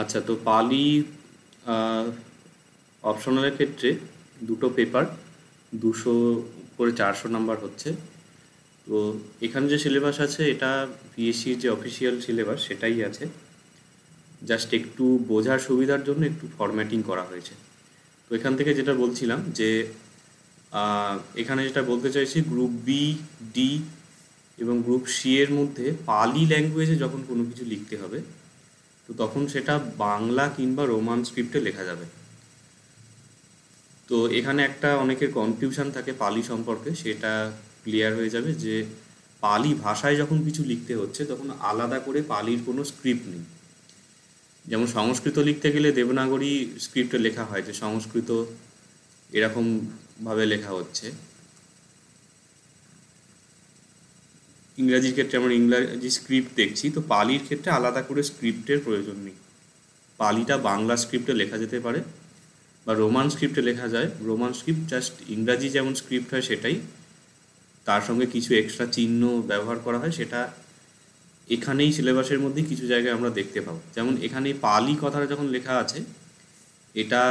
আচ্ছা তো পালি অপশনালের ক্ষেত্রে দুটো পেপার দুশো করে চারশো নাম্বার হচ্ছে তো এখানে যে সিলেবাস আছে এটা পিএসসির যে অফিসিয়াল সিলেবাস সেটাই আছে জাস্ট একটু বোঝার সুবিধার জন্য একটু ফরম্যাটিং করা হয়েছে তো এখান থেকে যেটা বলছিলাম যে এখানে যেটা বলতে চাইছি গ্রুপ বি ডি এবং গ্রুপ সি এর মধ্যে পালি ল্যাঙ্গুয়েজে যখন কোনো কিছু লিখতে হবে তো তখন সেটা বাংলা কিংবা রোমান স্ক্রিপ্টে লেখা যাবে তো এখানে একটা অনেকের কনফিউশন থাকে পালি সম্পর্কে সেটা ক্লিয়ার হয়ে যাবে যে পালি ভাষায় যখন কিছু লিখতে হচ্ছে তখন আলাদা করে পালির কোনো স্ক্রিপ্ট নেই যেমন সংস্কৃত লিখতে গেলে দেবনাগরী স্ক্রিপ্টে লেখা হয় যে সংস্কৃত এরকমভাবে লেখা হচ্ছে ইংরাজির ক্ষেত্রে আমরা ইংরাজি স্ক্রিপ্ট দেখছি তো পালির ক্ষেত্রে আলাদা করে স্ক্রিপ্টের প্রয়োজন নেই পালিটা বাংলা স্ক্রিপ্টে লেখা যেতে পারে বা রোমান স্ক্রিপ্টে লেখা যায় রোমান স্ক্রিপ্ট জাস্ট ইংরাজি যেমন স্ক্রিপ্ট হয় সেটাই তার সঙ্গে কিছু এক্সট্রা চিহ্ন ব্যবহার করা হয় সেটা এখানেই সিলেবাসের মধ্যে কিছু জায়গায় আমরা দেখতে পাবো যেমন এখানে পালি কথাটা যখন লেখা আছে এটা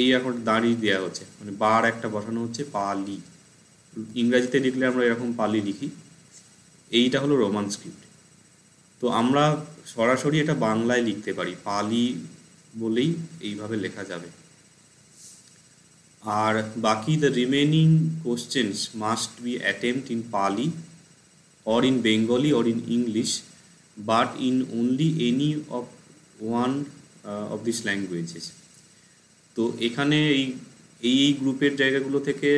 এই এখন দাঁড়িয়ে দেওয়া হচ্ছে মানে বার একটা বসানো হচ্ছে পালি ইংরাজিতে লিখলে আমরা এরকম পালি লিখি এইটা হলো রোমান স্ক্রিপ্ট তো আমরা সরাসরি এটা বাংলায় লিখতে পারি পালি বলেই এইভাবে লেখা যাবে আর বাকি the remaining questions must be attempted in Pali or in Bengali or in English but in only any of one of this languages তো এখানে এই এই এই গ্রুপের জায়গাগুলো থেকে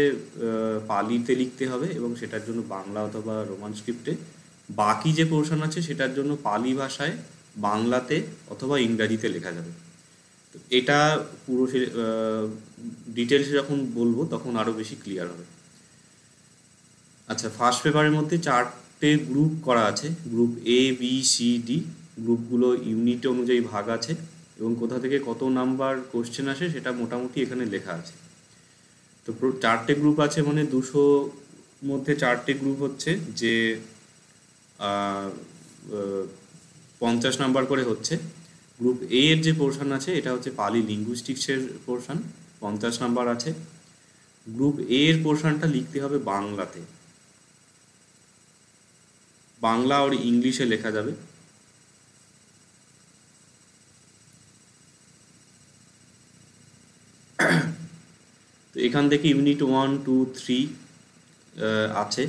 পালিতে লিখতে হবে এবং সেটার জন্য বাংলা অথবা রোমান স্ক্রিপ্টে বাকি যে পোর্শন আছে সেটার জন্য পালি ভাষায় বাংলাতে অথবা ইংরাজিতে লেখা যাবে এটা পুরো সে ডিটেলস যখন বলবো তখন আরও বেশি ক্লিয়ার হবে আচ্ছা ফার্স্ট পেপারের মধ্যে চারটে গ্রুপ করা আছে group A B C D গ্রুপগুলো ইউনিট অনুযায়ী ভাগ আছে এবং কোথা থেকে কত নাম্বার কোশ্চেন আসে সেটা মোটামুটি এখানে লেখা আছে তো চারটে গ্রুপ আছে মানে দুশো মধ্যে চারটে গ্রুপ হচ্ছে যে পঞ্চাশ নাম্বার করে হচ্ছে গ্রুপ এ এর যে পোর্শন আছে এটা হচ্ছে পালি লিঙ্গুইস্টিক্সের পোর্শন পঞ্চাশ নাম্বার আছে গ্রুপ এ এর পোর্শনটা লিখতে হবে বাংলাতে বাংলা আর ইংলিশে লেখা যাবে তো এখান থেকে ইউনিট ওয়ান টু থ্রি আছে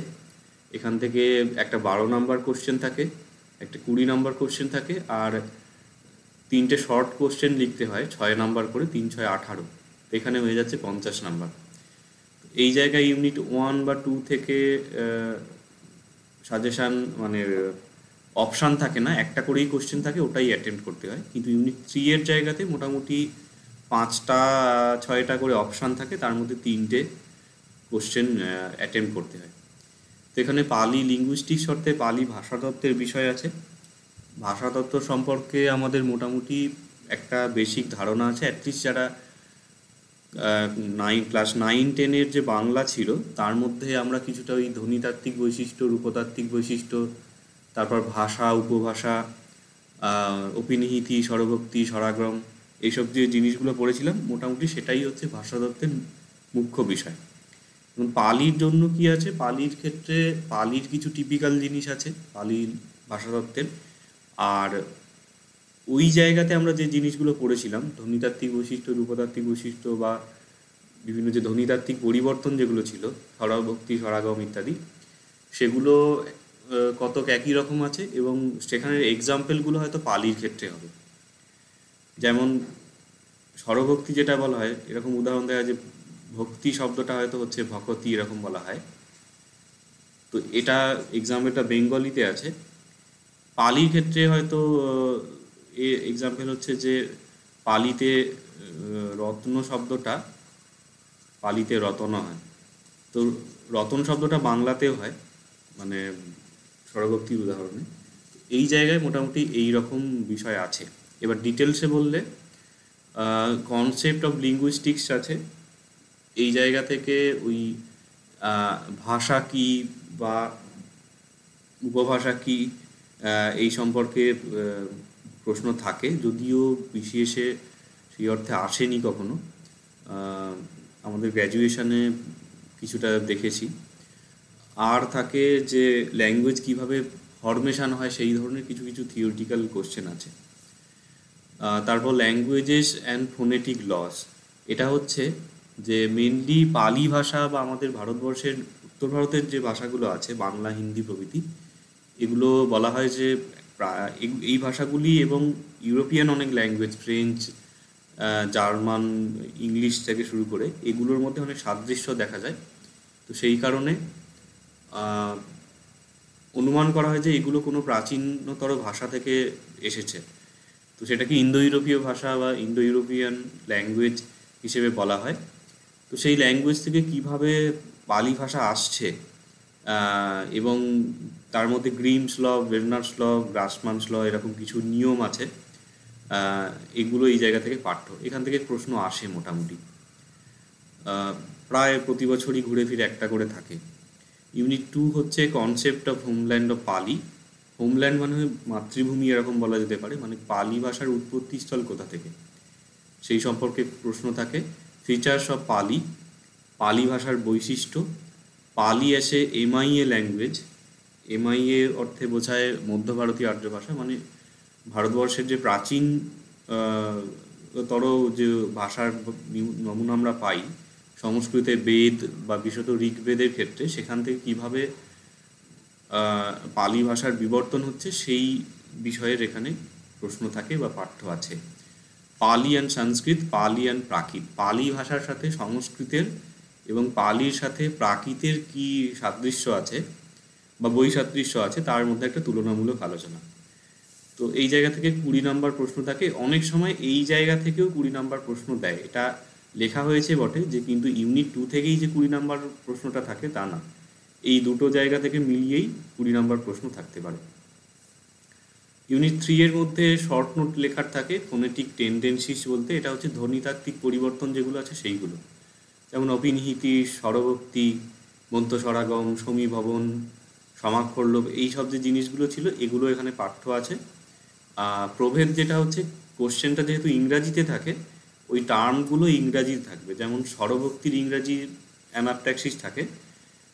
এখান থেকে একটা বারো নাম্বার কোশ্চেন থাকে একটা কুড়ি নাম্বার কোশ্চেন থাকে আর তিনটে শর্ট কোশ্চেন লিখতে হয় ছয় নাম্বার করে তিন ছয় আঠারো এখানে হয়ে যাচ্ছে পঞ্চাশ নাম্বার এই জায়গায় ইউনিট ওয়ান বা টু থেকে সাজেশান মানে অপশান থাকে না একটা করেই কোশ্চেন থাকে ওটাই অ্যাটেম্প্ট করতে হয় কিন্তু ইউনিট থ্রি এর জায়গাতে মোটামুটি পাঁচটা ছয়টা করে অপশান থাকে তার মধ্যে তিনটে কোশ্চেন অ্যাটেম্প করতে হয় তো এখানে পালি লিঙ্গুইস্টিক শর্তে পালি ভাষাতত্ত্বের বিষয় আছে ভাষাতত্ত্ব সম্পর্কে আমাদের মোটামুটি একটা বেসিক ধারণা আছে অ্যাটলিস্ট যারা নাইন ক্লাস নাইন টেনের যে বাংলা ছিল তার মধ্যে আমরা কিছুটা ওই ধ্বনিতাত্ত্বিক বৈশিষ্ট্য রূপতাত্ত্বিক বৈশিষ্ট্য তারপর ভাষা উপভাষা অপিনিহিতি স্বরভক্তি স্বরাগ্রম এইসব যে জিনিসগুলো পড়েছিলাম মোটামুটি সেটাই হচ্ছে ভাষাতত্ত্বের মুখ্য বিষয় এবং পালির জন্য কি আছে পালির ক্ষেত্রে পালির কিছু টিপিক্যাল জিনিস আছে পালির ভাষাতত্ত্বের আর ওই জায়গাতে আমরা যে জিনিসগুলো পড়েছিলাম ধ্বনিতাত্ত্বিক বৈশিষ্ট্য রূপতাত্ত্বিক বৈশিষ্ট্য বা বিভিন্ন যে ধ্বনিতাত্ত্বিক পরিবর্তন যেগুলো ছিল স্বরাভক্তি স্বরাগম ইত্যাদি সেগুলো কতক একই রকম আছে এবং সেখানের এক্সাম্পলগুলো হয়তো পালির ক্ষেত্রে হবে যেমন সরভক্তি যেটা বলা হয় এরকম উদাহরণ দেওয়া যে ভক্তি শব্দটা হয়তো হচ্ছে ভকতি এরকম বলা হয় তো এটা এক্সাম্পলটা বেঙ্গলিতে আছে পালির ক্ষেত্রে হয়তো এ এক্সাম্পল হচ্ছে যে পালিতে রত্ন শব্দটা পালিতে রতন হয় তো রতন শব্দটা বাংলাতেও হয় মানে সরভক্তির উদাহরণে এই জায়গায় মোটামুটি এই রকম বিষয় আছে এবার ডিটেলসে বললে কনসেপ্ট অফ লিঙ্গুইস্টিক্স আছে এই জায়গা থেকে ওই ভাষা কি বা উপভাষা কি এই সম্পর্কে প্রশ্ন থাকে যদিও বিসিএসে সেই অর্থে আসেনি কখনো আমাদের গ্র্যাজুয়েশনে কিছুটা দেখেছি আর থাকে যে ল্যাঙ্গুয়েজ কিভাবে ফরমেশান হয় সেই ধরনের কিছু কিছু থিওরিটিক্যাল কোশ্চেন আছে তারপর ল্যাঙ্গুয়েজেস অ্যান্ড ফোনেটিক লস এটা হচ্ছে যে মেনলি পালি ভাষা বা আমাদের ভারতবর্ষের উত্তর ভারতের যে ভাষাগুলো আছে বাংলা হিন্দি প্রভৃতি এগুলো বলা হয় যে এই ভাষাগুলি এবং ইউরোপিয়ান অনেক ল্যাঙ্গুয়েজ ফ্রেঞ্চ জার্মান ইংলিশ থেকে শুরু করে এগুলোর মধ্যে অনেক সাদৃশ্য দেখা যায় তো সেই কারণে অনুমান করা হয় যে এগুলো কোনো প্রাচীনতর ভাষা থেকে এসেছে তো সেটাকে ইন্দো ইউরোপীয় ভাষা বা ইন্দো ইউরোপিয়ান ল্যাঙ্গুয়েজ হিসেবে বলা হয় তো সেই ল্যাঙ্গুয়েজ থেকে কিভাবে পালি ভাষা আসছে এবং তার মধ্যে গ্রিমস ল বেরনার্স ল গ্রাসমানস ল এরকম কিছু নিয়ম আছে এগুলো এই জায়গা থেকে পাঠ্য এখান থেকে প্রশ্ন আসে মোটামুটি প্রায় প্রতি বছরই ঘুরে ফিরে একটা করে থাকে ইউনিট টু হচ্ছে concept of homeland of Pali homeland মানে মাতৃভূমি এরকম বলা যেতে পারে মানে পালি ভাষার উৎপত্তিস্থল কোথা থেকে সেই সম্পর্কে প্রশ্ন থাকে ফিচার্স অফ পালি পালি ভাষার বৈশিষ্ট্য পালি আসে এমআইএ ল্যাঙ্গুয়েজ এমআইএ অর্থে বোঝায় মধ্য ভারতীয় আর্য ভাষা মানে ভারতবর্ষের যে প্রাচীন তর যে ভাষার নমুনা আমরা পাই সংস্কৃতে বেদ বা বিশেষত ঋগ্বেদের ক্ষেত্রে সেখান থেকে কীভাবে পালি ভাষার বিবর্তন হচ্ছে সেই বিষয়ের এখানে প্রশ্ন থাকে বা পাঠ্য আছে পালি অ্যান্ড সংস্কৃত পালি অ্যান্ড প্রাকৃত পালি ভাষার সাথে সংস্কৃতের এবং পালির সাথে প্রাকৃতের কি সাদৃশ্য আছে বা বৈসাদৃশ্য আছে তার মধ্যে একটা তুলনামূলক আলোচনা তো এই জায়গা থেকে কুড়ি নম্বর প্রশ্ন থাকে অনেক সময় এই জায়গা থেকেও কুড়ি নম্বর প্রশ্ন দেয় এটা লেখা হয়েছে বটে যে কিন্তু ইউনিট টু থেকেই যে কুড়ি নম্বর প্রশ্নটা থাকে তা না এই দুটো জায়গা থেকে মিলিয়েই কুড়ি নম্বর প্রশ্ন থাকতে পারে ইউনিট থ্রি এর মধ্যে শর্ট নোট লেখার থাকে ফোনেটিক টেন্ডেন্সিস বলতে এটা হচ্ছে ধ্বনিতাত্ত্বিক পরিবর্তন যেগুলো আছে সেইগুলো যেমন অপিনিহিতি স্বরভক্তি মন্তস্বরাগম সমীভবন সমাক্ষরলোভ এই সব যে জিনিসগুলো ছিল এগুলো এখানে পাঠ্য আছে প্রভেদ যেটা হচ্ছে কোশ্চেনটা যেহেতু ইংরাজিতে থাকে ওই টার্মগুলো ইংরাজির থাকবে যেমন সরবক্তির ইংরাজি অ্যানাপট্যাক্সিস থাকে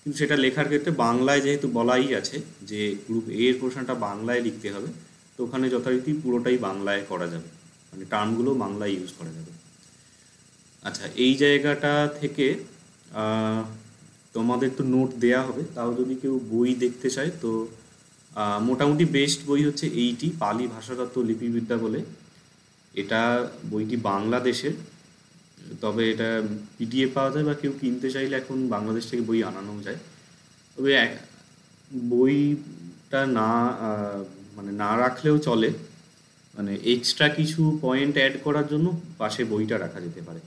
কিন্তু সেটা লেখার ক্ষেত্রে বাংলায় যেহেতু বলাই আছে যে গ্রুপ এ এর পোর্শনটা বাংলায় লিখতে হবে তো ওখানে যথারীতি পুরোটাই বাংলায় করা যাবে মানে টার্মগুলো বাংলায় ইউজ করা যাবে আচ্ছা এই জায়গাটা থেকে তোমাদের তো নোট দেয়া হবে তাও যদি কেউ বই দেখতে চায় তো মোটামুটি বেস্ট বই হচ্ছে এইটি পালি ভাষাতত্ত্ব লিপিবিদ্যা বলে এটা বইটি বাংলাদেশের তবে এটা পিডিএ পাওয়া যায় বা কেউ কিনতে চাইলে এখন বাংলাদেশ থেকে বই আনানো যায় তবে বইটা না মানে না রাখলেও চলে মানে এক্সট্রা কিছু পয়েন্ট অ্যাড করার জন্য পাশে বইটা রাখা যেতে পারে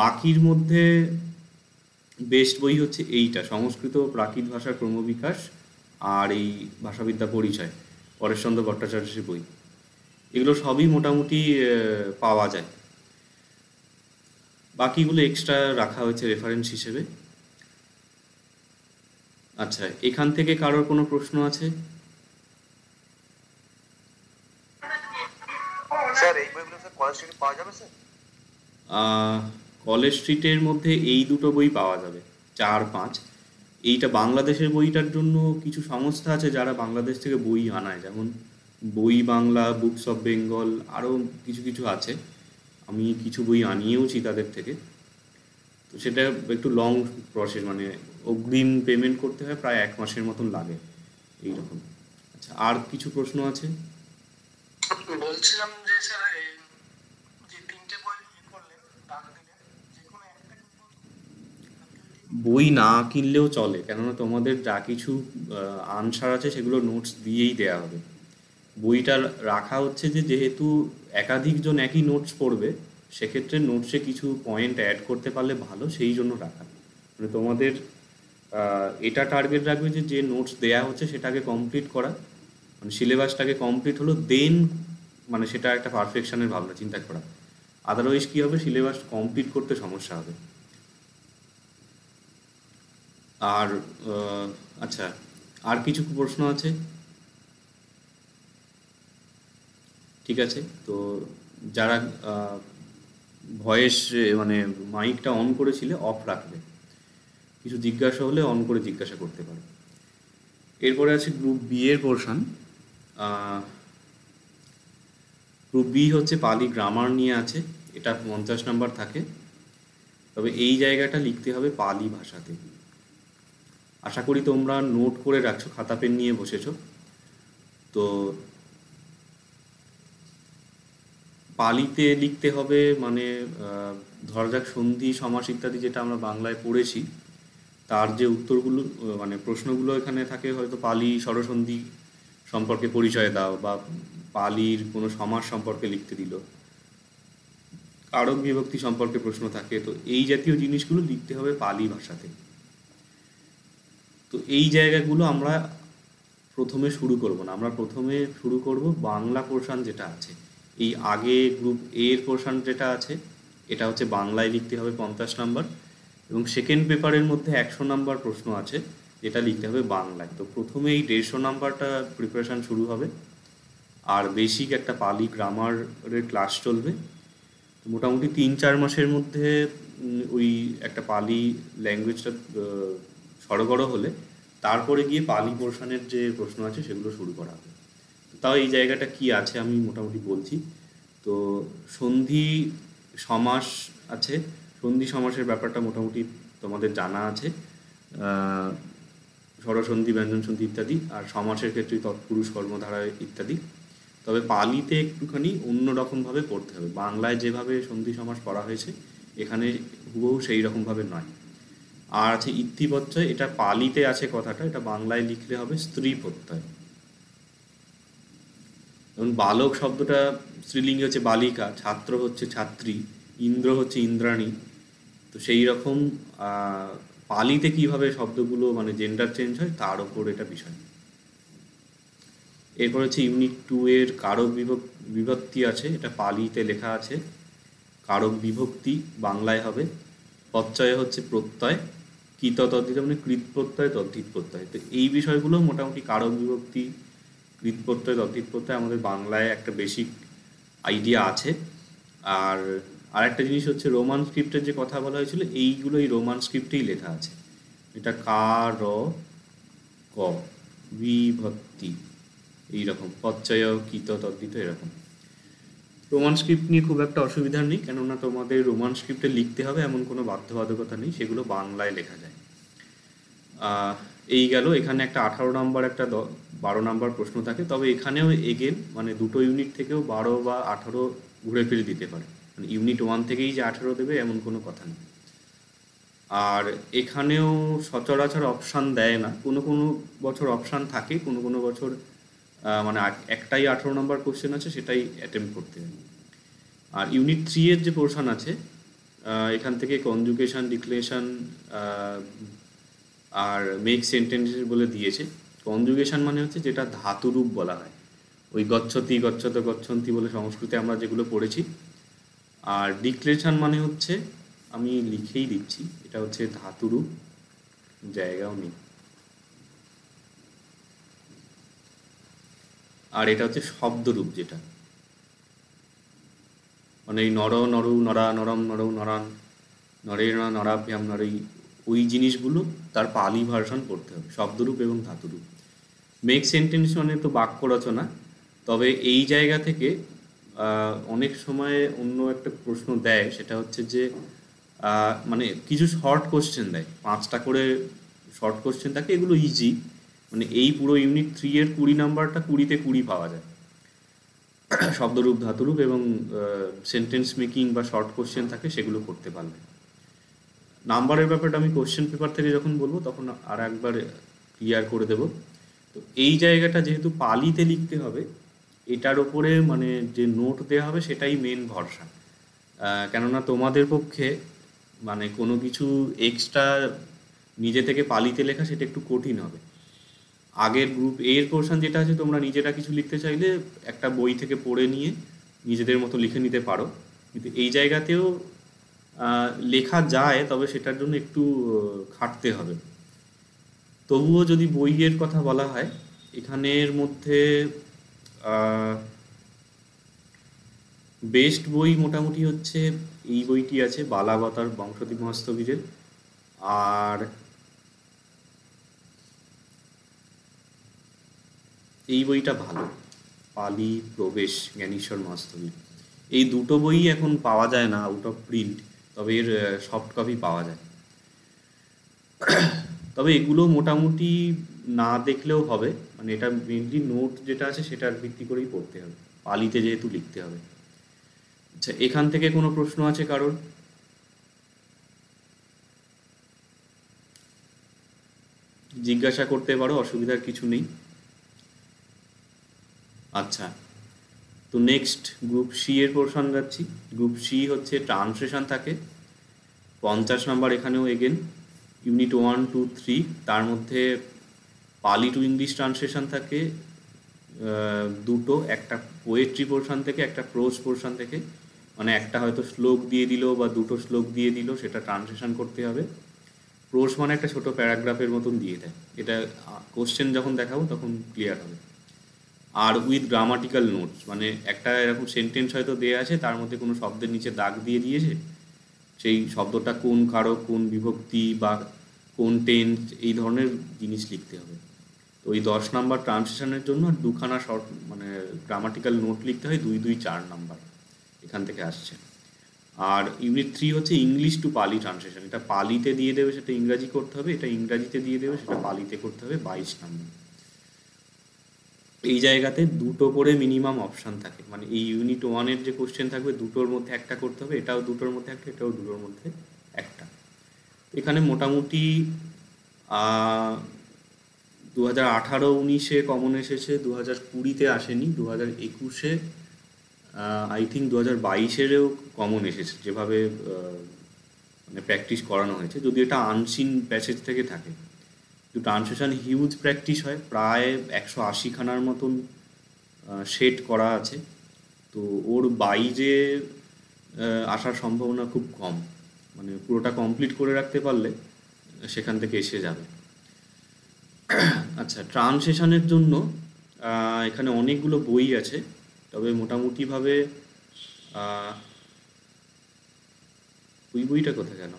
বাকির মধ্যে বেস্ট বই হচ্ছে এইটা সংস্কৃত প্রাকৃত ভাষার ক্রমবিকাশ আর এই ভাষাবিদ্যা পরিচয় পরেশচন্দ্র ভট্টাচার্যের বই এগুলো সবই মোটামুটি পাওয়া যায় বাকিগুলো এক্সট্রা রাখা হয়েছে রেফারেন্স হিসেবে আচ্ছা এখান থেকে কারোর কোনো প্রশ্ন আছে কলেজ স্ট্রিটের মধ্যে এই দুটো বই পাওয়া যাবে চার পাঁচ এইটা বাংলাদেশের বইটার জন্য কিছু সংস্থা আছে যারা বাংলাদেশ থেকে বই আনায় যেমন বই বাংলা বুকস অফ বেঙ্গল আরও কিছু কিছু আছে আমি কিছু বই আনিয়েওছি তাদের থেকে তো সেটা একটু লং প্রসেস মানে অগ্রিম পেমেন্ট করতে হয় প্রায় এক মাসের মতন লাগে এইরকম আচ্ছা আর কিছু প্রশ্ন আছে বলছিলাম যে স্যার ইয়ে বই না কিনলেও চলে কেননা তোমাদের যা কিছু আনসার আছে সেগুলো নোটস দিয়েই দেওয়া হবে বইটা রাখা হচ্ছে যে যেহেতু একাধিকজন একই নোটস পড়বে সেক্ষেত্রে নোটসে কিছু পয়েন্ট অ্যাড করতে পারলে ভালো সেই জন্য রাখা মানে তোমাদের এটা টার্গেট রাখবে যে যে নোটস দেয়া হচ্ছে সেটাকে কমপ্লিট করা মানে সিলেবাসটাকে কমপ্লিট হলো দেন মানে সেটা একটা পারফেকশনের ভাবনা চিন্তা করা আদারওয়াইজ কী হবে সিলেবাস কমপ্লিট করতে সমস্যা হবে আর আচ্ছা আর কিছু প্রশ্ন আছে ঠিক আছে তো যারা ভয়েস মানে মাইকটা অন করেছিলে অফ রাখবে কিছু জিজ্ঞাসা হলে অন করে জিজ্ঞাসা করতে পারে এরপরে আছে গ্রুপ বি এর পোর্শান গ্রুপ বি হচ্ছে পালি গ্রামার নিয়ে আছে এটা পঞ্চাশ নাম্বার থাকে তবে এই জায়গাটা লিখতে হবে পালি ভাষাতে আশা করি তোমরা নোট করে রাখছো খাতা পেন নিয়ে বসেছো তো পালিতে লিখতে হবে মানে ধরা যাক সন্ধি সমাস ইত্যাদি যেটা আমরা বাংলায় পড়েছি তার যে উত্তরগুলো মানে প্রশ্নগুলো এখানে থাকে হয়তো পালি স্বরসন্ধি সম্পর্কে পরিচয় দাও বা পালির কোনো সমাজ সম্পর্কে লিখতে দিল কারক বিভক্তি সম্পর্কে প্রশ্ন থাকে তো এই জাতীয় জিনিসগুলো লিখতে হবে পালি ভাষাতে তো এই জায়গাগুলো আমরা প্রথমে শুরু করব না আমরা প্রথমে শুরু করব বাংলা পোর্শন যেটা আছে এই আগে গ্রুপ এ এর পোর্শন যেটা আছে এটা হচ্ছে বাংলায় লিখতে হবে পঞ্চাশ নাম্বার এবং সেকেন্ড পেপারের মধ্যে একশো নাম্বার প্রশ্ন আছে যেটা লিখতে হবে বাংলায় তো প্রথমে এই দেড়শো নাম্বারটা প্রিপারেশান শুরু হবে আর বেসিক একটা পালি গ্রামারের ক্লাস চলবে মোটামুটি তিন চার মাসের মধ্যে ওই একটা পালি ল্যাঙ্গুয়েজটা সরগড় হলে তারপরে গিয়ে পালি পোর্শনের যে প্রশ্ন আছে সেগুলো শুরু করা হবে তাও এই জায়গাটা কি আছে আমি মোটামুটি বলছি তো সন্ধি সমাস আছে সন্ধি সমাসের ব্যাপারটা মোটামুটি তোমাদের জানা আছে স্বরসন্ধি ব্যঞ্জন সন্ধি ইত্যাদি আর সমাসের ক্ষেত্রে তৎপুরুষ কর্মধারা ইত্যাদি তবে পালিতে একটুখানি অন্য রকমভাবে পড়তে হবে বাংলায় যেভাবে সন্ধি সমাস পড়া হয়েছে এখানে হুবহু সেই রকমভাবে নয় আর আছে ইত্তিপত্যয় এটা পালিতে আছে কথাটা এটা বাংলায় লিখলে হবে স্ত্রী প্রত্যয় এবং বালক শব্দটা স্ত্রীলিঙ্গে হচ্ছে বালিকা ছাত্র হচ্ছে ছাত্রী ইন্দ্র হচ্ছে ইন্দ্রাণী তো সেই রকম পালিতে কিভাবে শব্দগুলো মানে জেন্ডার চেঞ্জ হয় তার ওপর এটা বিষয় এরপর হচ্ছে ইউনিট টু এর কারক বিভক্তি আছে এটা পালিতে লেখা আছে কারক বিভক্তি বাংলায় হবে প্রত্যয় হচ্ছে প্রত্যয় কৃত তদ্ধিত মানে কৃত প্রত্যয় তদ্ধিত প্রত্যয় তো এই বিষয়গুলো মোটামুটি কারক বিভক্তি কৃত প্রত্যয় দতীত প্রত্যয় আমাদের বাংলায় একটা বেসিক আইডিয়া আছে আর আর একটা জিনিস হচ্ছে রোমান স্ক্রিপ্টের যে কথা বলা হয়েছিল এইগুলো এই রোমান স্ক্রিপ্টেই লেখা আছে এটা কা র ক বিভক্তি এইরকম পচয় কিত তদ্বিত এরকম রোমান স্ক্রিপ্ট নিয়ে খুব একটা অসুবিধা নেই কেননা তোমাদের রোমান স্ক্রিপ্টে লিখতে হবে এমন কোনো বাধ্যবাধকতা নেই সেগুলো বাংলায় লেখা যায় এই গেল এখানে একটা আঠারো নম্বর একটা বারো নাম্বার প্রশ্ন থাকে তবে এখানেও এগেন মানে দুটো ইউনিট থেকেও বারো বা আঠারো ঘুরে ফিরে দিতে পারে মানে ইউনিট ওয়ান থেকেই যে আঠারো দেবে এমন কোনো কথা নেই আর এখানেও সচরাচর অপশান দেয় না কোনো কোনো বছর অপশান থাকে কোনো কোনো বছর মানে একটাই আঠেরো নম্বর কোশ্চেন আছে সেটাই অ্যাটেম্প করতে আর ইউনিট থ্রি এর যে পোর্শন আছে এখান থেকে কনজুকেশন ডিক্লেশন আর মেক সেন্টেন্স বলে দিয়েছে কনজুগেশন মানে হচ্ছে যেটা ধাতুরূপ বলা হয় ওই গচ্ছতি গচ্ছত গচ্ছন্তি বলে সংস্কৃতে আমরা যেগুলো পড়েছি আর ডিক্লেরেশন মানে হচ্ছে আমি লিখেই দিচ্ছি এটা হচ্ছে ধাতুরূপ জায়গাও নেই আর এটা হচ্ছে শব্দরূপ যেটা মানে এই নর নরু নরা নরম নর নরান নরে নরাভ্যাম নরে ওই জিনিসগুলো তার পালি ভার্সন করতে হবে শব্দরূপ এবং ধাতুরূপ মেক সেন্টেন্স মানে তো বাক্য রচনা তবে এই জায়গা থেকে অনেক সময় অন্য একটা প্রশ্ন দেয় সেটা হচ্ছে যে মানে কিছু শর্ট কোশ্চেন দেয় পাঁচটা করে শর্ট কোশ্চেন থাকে এগুলো ইজি মানে এই পুরো ইউনিট থ্রি এর কুড়ি নাম্বারটা কুড়িতে কুড়ি পাওয়া যায় শব্দরূপ ধাতুরূপ এবং সেন্টেন্স মেকিং বা শর্ট কোশ্চেন থাকে সেগুলো করতে পারবে নাম্বারের ব্যাপারটা আমি কোশ্চেন পেপার থেকে যখন বলবো তখন আর একবার ক্লিয়ার করে দেবো তো এই জায়গাটা যেহেতু পালিতে লিখতে হবে এটার ওপরে মানে যে নোট দেওয়া হবে সেটাই মেন ভরসা কেননা তোমাদের পক্ষে মানে কোনো কিছু এক্সট্রা নিজে থেকে পালিতে লেখা সেটা একটু কঠিন হবে আগের গ্রুপ এর পোর্শন যেটা আছে তোমরা নিজেরা কিছু লিখতে চাইলে একটা বই থেকে পড়ে নিয়ে নিজেদের মতো লিখে নিতে পারো কিন্তু এই জায়গাতেও লেখা যায় তবে সেটার জন্য একটু খাটতে হবে তবুও যদি বইয়ের কথা বলা হয় এখানের মধ্যে বেস্ট বই মোটামুটি হচ্ছে এই বইটি আছে বালাবতার বংশদীপ মহাস্তবীরের আর এই বইটা ভালো পালি প্রবেশ জ্ঞানেশ্বর মহাস্তবীর এই দুটো বই এখন পাওয়া যায় না আউট অফ প্রিন্ট তবে এর সফট কপি পাওয়া যায় তবে এগুলো মোটামুটি না দেখলেও হবে মানে এটা মেনলি নোট যেটা আছে সেটার ভিত্তি করেই পড়তে হবে পালিতে যেহেতু লিখতে হবে আচ্ছা এখান থেকে কোনো প্রশ্ন আছে কারোর জিজ্ঞাসা করতে পারো অসুবিধার কিছু নেই আচ্ছা তো নেক্সট গ্রুপ সি এর প্রশ্ন যাচ্ছি গ্রুপ সি হচ্ছে ট্রান্সলেশন থাকে পঞ্চাশ নাম্বার এখানেও again unit one two three তার মধ্যে পালি টু ইংলিশ ট্রান্সলেশন থাকে দুটো একটা পোয়েট্রি পোর্শান থেকে একটা প্রোজ পোর্শান থেকে মানে একটা হয়তো শ্লোক দিয়ে দিল বা দুটো শ্লোক দিয়ে দিল সেটা ট্রান্সলেশন করতে হবে প্রোজ মানে একটা ছোট প্যারাগ্রাফের মতন দিয়ে দেয় এটা কোশ্চেন যখন দেখাবো তখন ক্লিয়ার হবে আর উইথ গ্রামাটিক্যাল নোটস মানে একটা এরকম সেন্টেন্স হয়তো দেওয়া আছে তার মধ্যে কোনো শব্দের নিচে দাগ দিয়ে দিয়েছে সেই শব্দটা কোন কারো কোন বিভক্তি বা কোন এই ধরনের জিনিস লিখতে হবে তো ওই দশ নাম্বার ট্রান্সলেশনের জন্য দুখানা শর্ট মানে গ্রামাটিক্যাল নোট লিখতে হয় দুই দুই চার নাম্বার এখান থেকে আসছে আর ইউনিট থ্রি হচ্ছে ইংলিশ টু পালি ট্রান্সলেশন এটা পালিতে দিয়ে দেবে সেটা ইংরাজি করতে হবে এটা ইংরাজিতে দিয়ে দেবে সেটা পালিতে করতে হবে বাইশ নাম্বার এই জায়গাতে দুটো করে মিনিমাম অপশান থাকে মানে এই ইউনিট ওয়ানের যে কোশ্চেন থাকবে দুটোর মধ্যে একটা করতে হবে এটাও দুটোর মধ্যে একটা এটাও দুটোর মধ্যে একটা এখানে মোটামুটি দু হাজার আঠারো উনিশে কমন এসেছে দু হাজার কুড়িতে আসেনি দু হাজার একুশে আই থিঙ্ক দু হাজার বাইশেরও কমন এসেছে যেভাবে মানে প্র্যাকটিস করানো হয়েছে যদি এটা আনসিন প্যাসেজ থেকে থাকে দুটো আনসেশন হিউজ প্র্যাকটিস হয় প্রায় একশো আশিখানার মতন সেট করা আছে তো ওর বাইরে আসার সম্ভাবনা খুব কম মানে পুরোটা কমপ্লিট করে রাখতে পারলে সেখান থেকে এসে যাবে আচ্ছা ট্রান্সলেশনের জন্য এখানে অনেকগুলো বই আছে তবে মোটামুটিভাবে ওই বইটা কোথায় কেন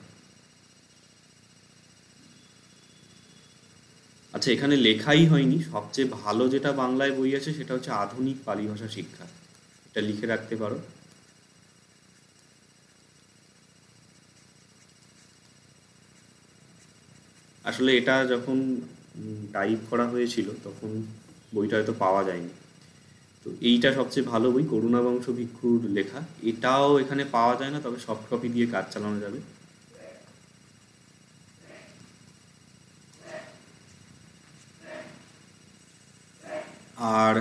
আচ্ছা এখানে লেখাই হয়নি সবচেয়ে ভালো যেটা বাংলায় বই আছে সেটা হচ্ছে আধুনিক পালি ভাষা শিক্ষা এটা লিখে রাখতে পারো আসলে এটা যখন টাইপ করা হয়েছিল তখন বইটা হয়তো পাওয়া যায়নি তো এইটা সবচেয়ে ভালো বই করুণাবংশ ভিক্ষুর লেখা এটাও এখানে পাওয়া যায় না তবে সফট কপি দিয়ে কাজ চালানো যাবে আর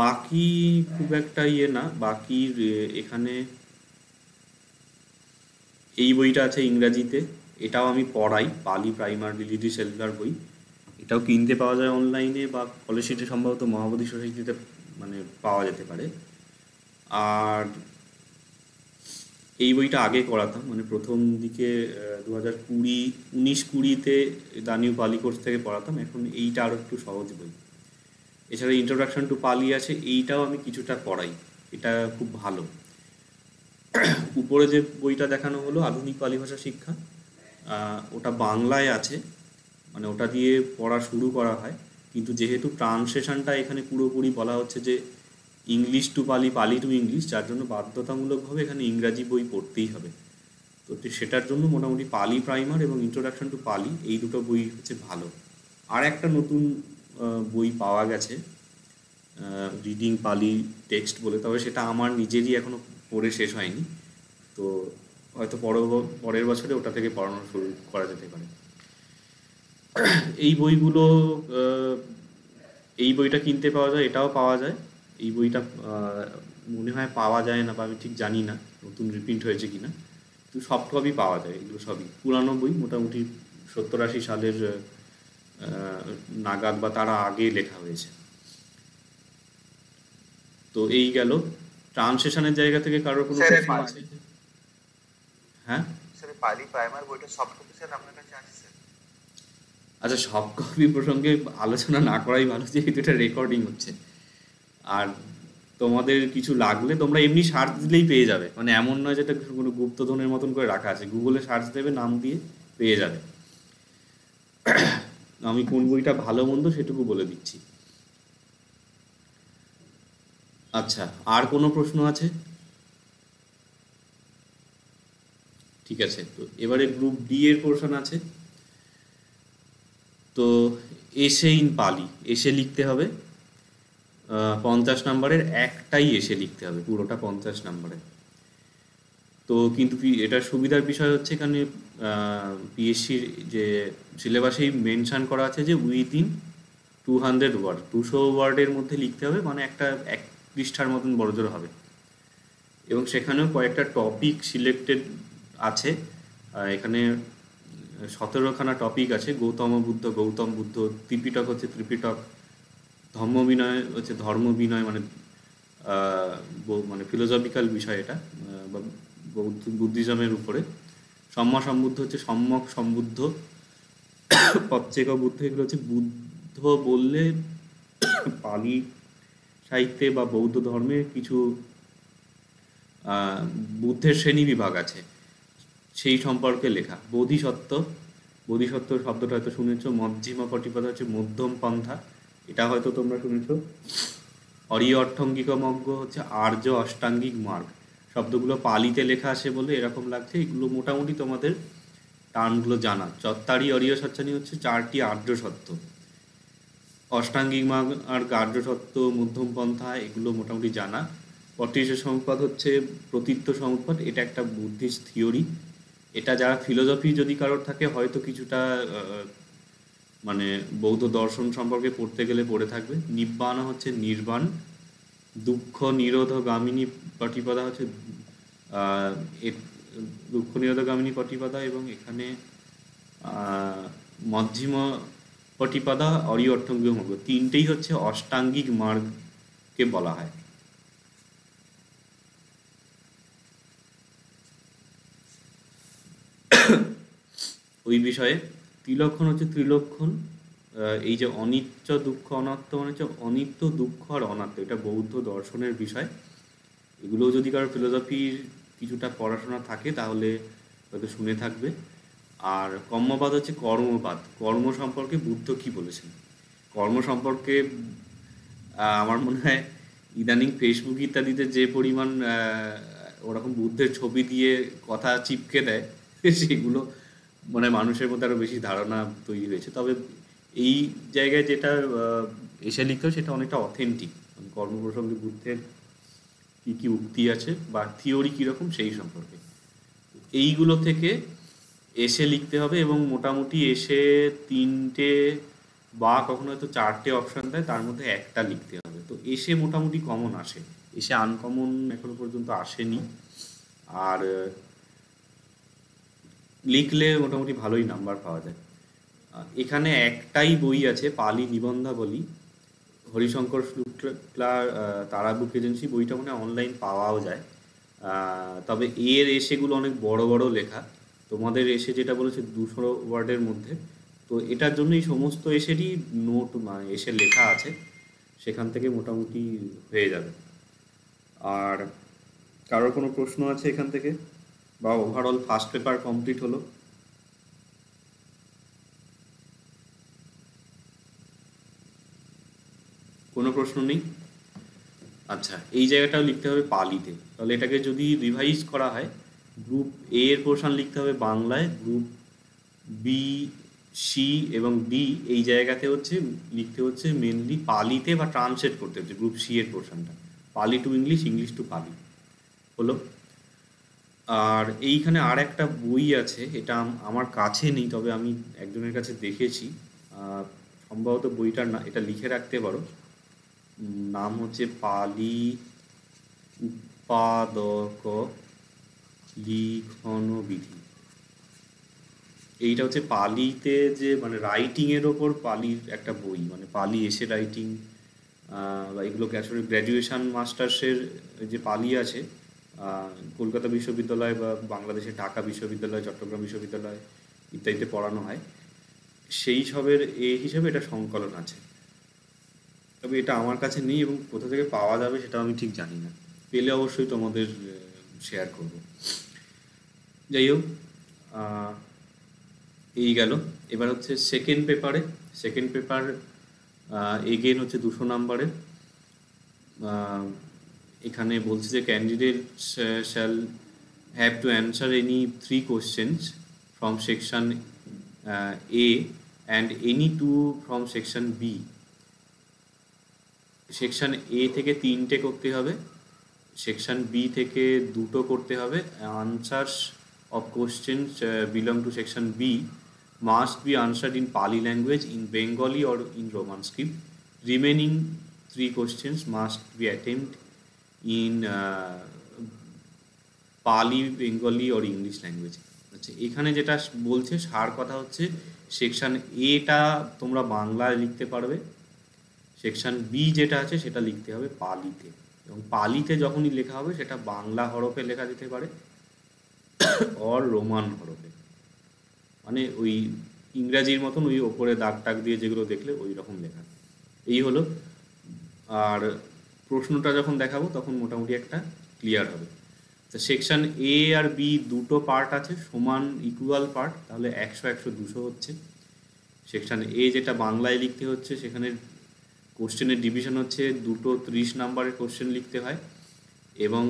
বাকি খুব একটা ইয়ে না বাকি এখানে এই বইটা আছে ইংরাজিতে এটাও আমি পড়াই পালি প্রাইমার লিডি সেলফার বই এটাও কিনতে পাওয়া যায় অনলাইনে বা কলেজ স্ট্রিটে সম্ভবত মহাবোধি সোসাইটিতে মানে পাওয়া যেতে পারে আর এই বইটা আগে করাতাম মানে প্রথম দিকে দু হাজার কুড়ি উনিশ কুড়িতে দানিউ পালি কোর্স থেকে পড়াতাম এখন এইটা আরও একটু সহজ বই এছাড়া ইন্ট্রোডাকশন টু পালি আছে এইটাও আমি কিছুটা পড়াই এটা খুব ভালো উপরে যে বইটা দেখানো হলো আধুনিক পালি ভাষা শিক্ষা ওটা বাংলায় আছে মানে ওটা দিয়ে পড়া শুরু করা হয় কিন্তু যেহেতু ট্রান্সলেশনটা এখানে পুরোপুরি বলা হচ্ছে যে ইংলিশ টু পালি পালি টু ইংলিশ যার জন্য বাধ্যতামূলকভাবে এখানে ইংরাজি বই পড়তেই হবে তো সেটার জন্য মোটামুটি পালি প্রাইমার এবং ইন্ট্রোডাকশন টু পালি এই দুটো বই হচ্ছে ভালো আর একটা নতুন বই পাওয়া গেছে রিডিং পালি টেক্সট বলে তবে সেটা আমার নিজেরই এখনও পড়ে শেষ হয়নি তো হয়তো পর পরের বছরে ওটা থেকে পড়ানো শুরু করা যেতে পারে এই বইগুলো এই বইটা কিনতে পাওয়া যায় এটাও পাওয়া যায় এই বইটা মনে হয় পাওয়া যায় না বা আমি ঠিক জানি না নতুন রিপ্রিন্ট হয়েছে কিনা কিন্তু সফট কপি পাওয়া যায় এগুলো সবই পুরানো বই মোটামুটি সত্তর আশি সালের নাগাদ বা তারা আগে লেখা হয়েছে তো এই গেল ট্রান্সেশনের জায়গা থেকে কারোর কোনো হ্যাঁ স্যার বইটা স্যার আপনার কাছে আচ্ছা সব কপি প্রসঙ্গে আলোচনা না করাই ভালো যেহেতু এটা রেকর্ডিং হচ্ছে আর তোমাদের কিছু লাগলে তোমরা এমনি সার্চ দিলেই পেয়ে যাবে মানে এমন নয় যেটা কোনো গুপ্তধনের মতন করে রাখা আছে গুগলে সার্চ দেবে নাম দিয়ে পেয়ে যাবে আমি কোন বইটা ভালো মন্দ সেটুকু বলে দিচ্ছি আচ্ছা আর কোনো প্রশ্ন আছে ঠিক আছে তো এবারে গ্রুপ ডি এর পোর্শন আছে তো এসে ইন পালি এসে লিখতে হবে পঞ্চাশ নাম্বারের একটাই এসে লিখতে হবে পুরোটা পঞ্চাশ নাম্বারের তো কিন্তু এটার সুবিধার বিষয় হচ্ছে এখানে পিএসসির যে সিলেবাসেই মেনশান করা আছে যে উইদিন টু হান্ড্রেড ওয়ার্ড দুশো ওয়ার্ডের মধ্যে লিখতে হবে মানে একটা এক পৃষ্ঠার মতন বড়জোর হবে এবং সেখানেও কয়েকটা টপিক সিলেক্টেড আছে এখানে সতেরোখানা টপিক আছে গৌতম বুদ্ধ গৌতম বুদ্ধ ত্রিপিটক হচ্ছে ত্রিপিটক ধর্ম বিনয় হচ্ছে ধর্ম বিনয় মানে মানে ফিলোজফিক্যাল বিষয় এটা বা বৌদ্ধ বুদ্ধিজমের উপরে সম্মা সম্বুদ্ধ হচ্ছে সম্যক সম্বুদ্ধ পচ্চেক বুদ্ধ এগুলো হচ্ছে বুদ্ধ বললে পালি সাহিত্যে বা বৌদ্ধ ধর্মে কিছু বুদ্ধের শ্রেণী বিভাগ আছে সেই সম্পর্কে লেখা বোধিসত্ত্ব বোধিসত্ত্ব শব্দটা হয়তো শুনেছ মধ্যিমা পটিপদা হচ্ছে মধ্যম পন্থা এটা হয়তো তোমরা শুনেছ অরি অর্থঙ্গিকমজ্ঞ হচ্ছে আর্য অষ্টাঙ্গিক মার্গ শব্দগুলো পালিতে লেখা আসে বলে এরকম লাগছে এগুলো মোটামুটি তোমাদের টানগুলো জানা চত্তারি অরিয় সচ্ছানি হচ্ছে চারটি আর্য সত্ত্ব অষ্টাঙ্গিক মার্গ আর আর্য সত্য মধ্যম পন্থা এগুলো মোটামুটি জানা পটিশ সমুৎপাদ হচ্ছে প্রতীত্ব সমুৎপাদ এটা একটা বুদ্ধিস্ট থিওরি এটা যারা ফিলোজফি যদি কারোর থাকে হয়তো কিছুটা মানে বৌদ্ধ দর্শন সম্পর্কে পড়তে গেলে পড়ে থাকবে নিব্বাণ হচ্ছে নির্বাণ দুঃখ নিরোধ গামিনী পটিপাদা হচ্ছে দুঃখ নিরোধ গামিনী পটিপাদা এবং এখানে মধ্যম পটিপাদা অরিয়র্থঙ্গীয় মার্গ তিনটেই হচ্ছে অষ্টাঙ্গিক মার্গকে বলা হয় ওই বিষয়ে ত্রিলক্ষণ হচ্ছে ত্রিলক্ষণ এই যে অনিত্য দুঃখ অনাত্ম মানে হচ্ছে অনিত্য দুঃখ আর অনাত্ম এটা বৌদ্ধ দর্শনের বিষয় এগুলো যদি কারো ফিলোসফির কিছুটা পড়াশোনা থাকে তাহলে হয়তো শুনে থাকবে আর কর্মবাদ হচ্ছে কর্মবাদ কর্ম সম্পর্কে বুদ্ধ কি বলেছেন কর্ম সম্পর্কে আমার মনে হয় ইদানিং ফেসবুক ইত্যাদিতে যে পরিমাণ ওরকম বুদ্ধের ছবি দিয়ে কথা চিপকে দেয় সেগুলো মানে মানুষের মধ্যে আরও বেশি ধারণা তৈরি হয়েছে তবে এই জায়গায় যেটা এসে লিখতে সেটা অনেকটা অথেন্টিক মানে কর্মপ্রসঙ্গে বুদ্ধের কী কী উক্তি আছে বা থিওরি কীরকম সেই সম্পর্কে এইগুলো থেকে এসে লিখতে হবে এবং মোটামুটি এসে তিনটে বা কখনো হয়তো চারটে অপশান দেয় তার মধ্যে একটা লিখতে হবে তো এসে মোটামুটি কমন আসে এসে আনকমন এখনো পর্যন্ত আসেনি আর লিখলে মোটামুটি ভালোই নাম্বার পাওয়া যায় এখানে একটাই বই আছে পালি নিবন্ধাবলী হরিশঙ্কর শুক্লা তারা বুক এজেন্সি বইটা মানে অনলাইন পাওয়াও যায় তবে এর এসেগুলো অনেক বড় বড় লেখা তোমাদের এসে যেটা বলেছে দুশো ওয়ার্ডের মধ্যে তো এটার জন্য এই সমস্ত এসেরই নোট মানে এসে লেখা আছে সেখান থেকে মোটামুটি হয়ে যাবে আর কারোর কোনো প্রশ্ন আছে এখান থেকে বা ওভারঅল ফার্স্ট পেপার কমপ্লিট হলো কোনো প্রশ্ন নেই আচ্ছা এই জায়গাটাও লিখতে হবে পালিতে তাহলে এটাকে যদি রিভাইজ করা হয় গ্রুপ এ এর পোর্শন লিখতে হবে বাংলায় গ্রুপ বি সি এবং ডি এই জায়গাতে হচ্ছে লিখতে হচ্ছে মেনলি পালিতে বা ট্রান্সলেট করতে হচ্ছে গ্রুপ সি এর পোর্শনটা পালি টু ইংলিশ ইংলিশ টু পালি হলো আর এইখানে আর একটা বই আছে এটা আমার কাছে নেই তবে আমি একজনের কাছে দেখেছি সম্ভবত বইটার না এটা লিখে রাখতে পারো নাম হচ্ছে পালি উৎপাদক লিখন বিধি এইটা হচ্ছে পালিতে যে মানে রাইটিংয়ের ওপর পালির একটা বই মানে পালি এসে রাইটিং বা এগুলোকে আসলে গ্র্যাজুয়েশান মাস্টার্সের যে পালি আছে কলকাতা বিশ্ববিদ্যালয় বা বাংলাদেশের ঢাকা বিশ্ববিদ্যালয় চট্টগ্রাম বিশ্ববিদ্যালয় ইত্যাদিতে পড়ানো হয় সেই সবের এ হিসেবে এটা সংকলন আছে তবে এটা আমার কাছে নেই এবং কোথা থেকে পাওয়া যাবে সেটা আমি ঠিক জানি না পেলে অবশ্যই তোমাদের শেয়ার করব যাই হোক এই গেল এবার হচ্ছে সেকেন্ড পেপারে সেকেন্ড পেপার এগেন হচ্ছে দুশো নাম্বারের এখানে বলছে যে candidate shall have to answer any three questions from section A and any two from section B section A থেকে তিনটে করতে হবে সেকশন বি থেকে দুটো করতে হবে answers of questions belong to section B must be answered in Pali language in Bengali or in Roman script remaining three questions must be attempted in Pali Bengali or English English আচ্ছা এখানে যেটা বলছে সার কথা হচ্ছে সেকশন এটা তোমরা বাংলায় লিখতে পারবে সেকশন বি যেটা আছে সেটা লিখতে হবে পালিতে এবং পালিতে যখনই লেখা হবে সেটা বাংলা হরফে লেখা যেতে পারে অর রোমান হরফে মানে ওই ইংরাজির মতন ওই ওপরে দাগ টাগ দিয়ে যেগুলো দেখলে ওই রকম লেখা এই হলো আর প্রশ্নটা যখন দেখাবো তখন মোটামুটি একটা ক্লিয়ার হবে তো সেকশন এ আর বি দুটো পার্ট আছে সমান ইকুয়াল পার্ট তাহলে একশো একশো দুশো হচ্ছে সেকশন এ যেটা বাংলায় লিখতে হচ্ছে সেখানে কোশ্চেনের ডিভিশন হচ্ছে দুটো ত্রিশ নাম্বারের কোশ্চেন লিখতে হয় এবং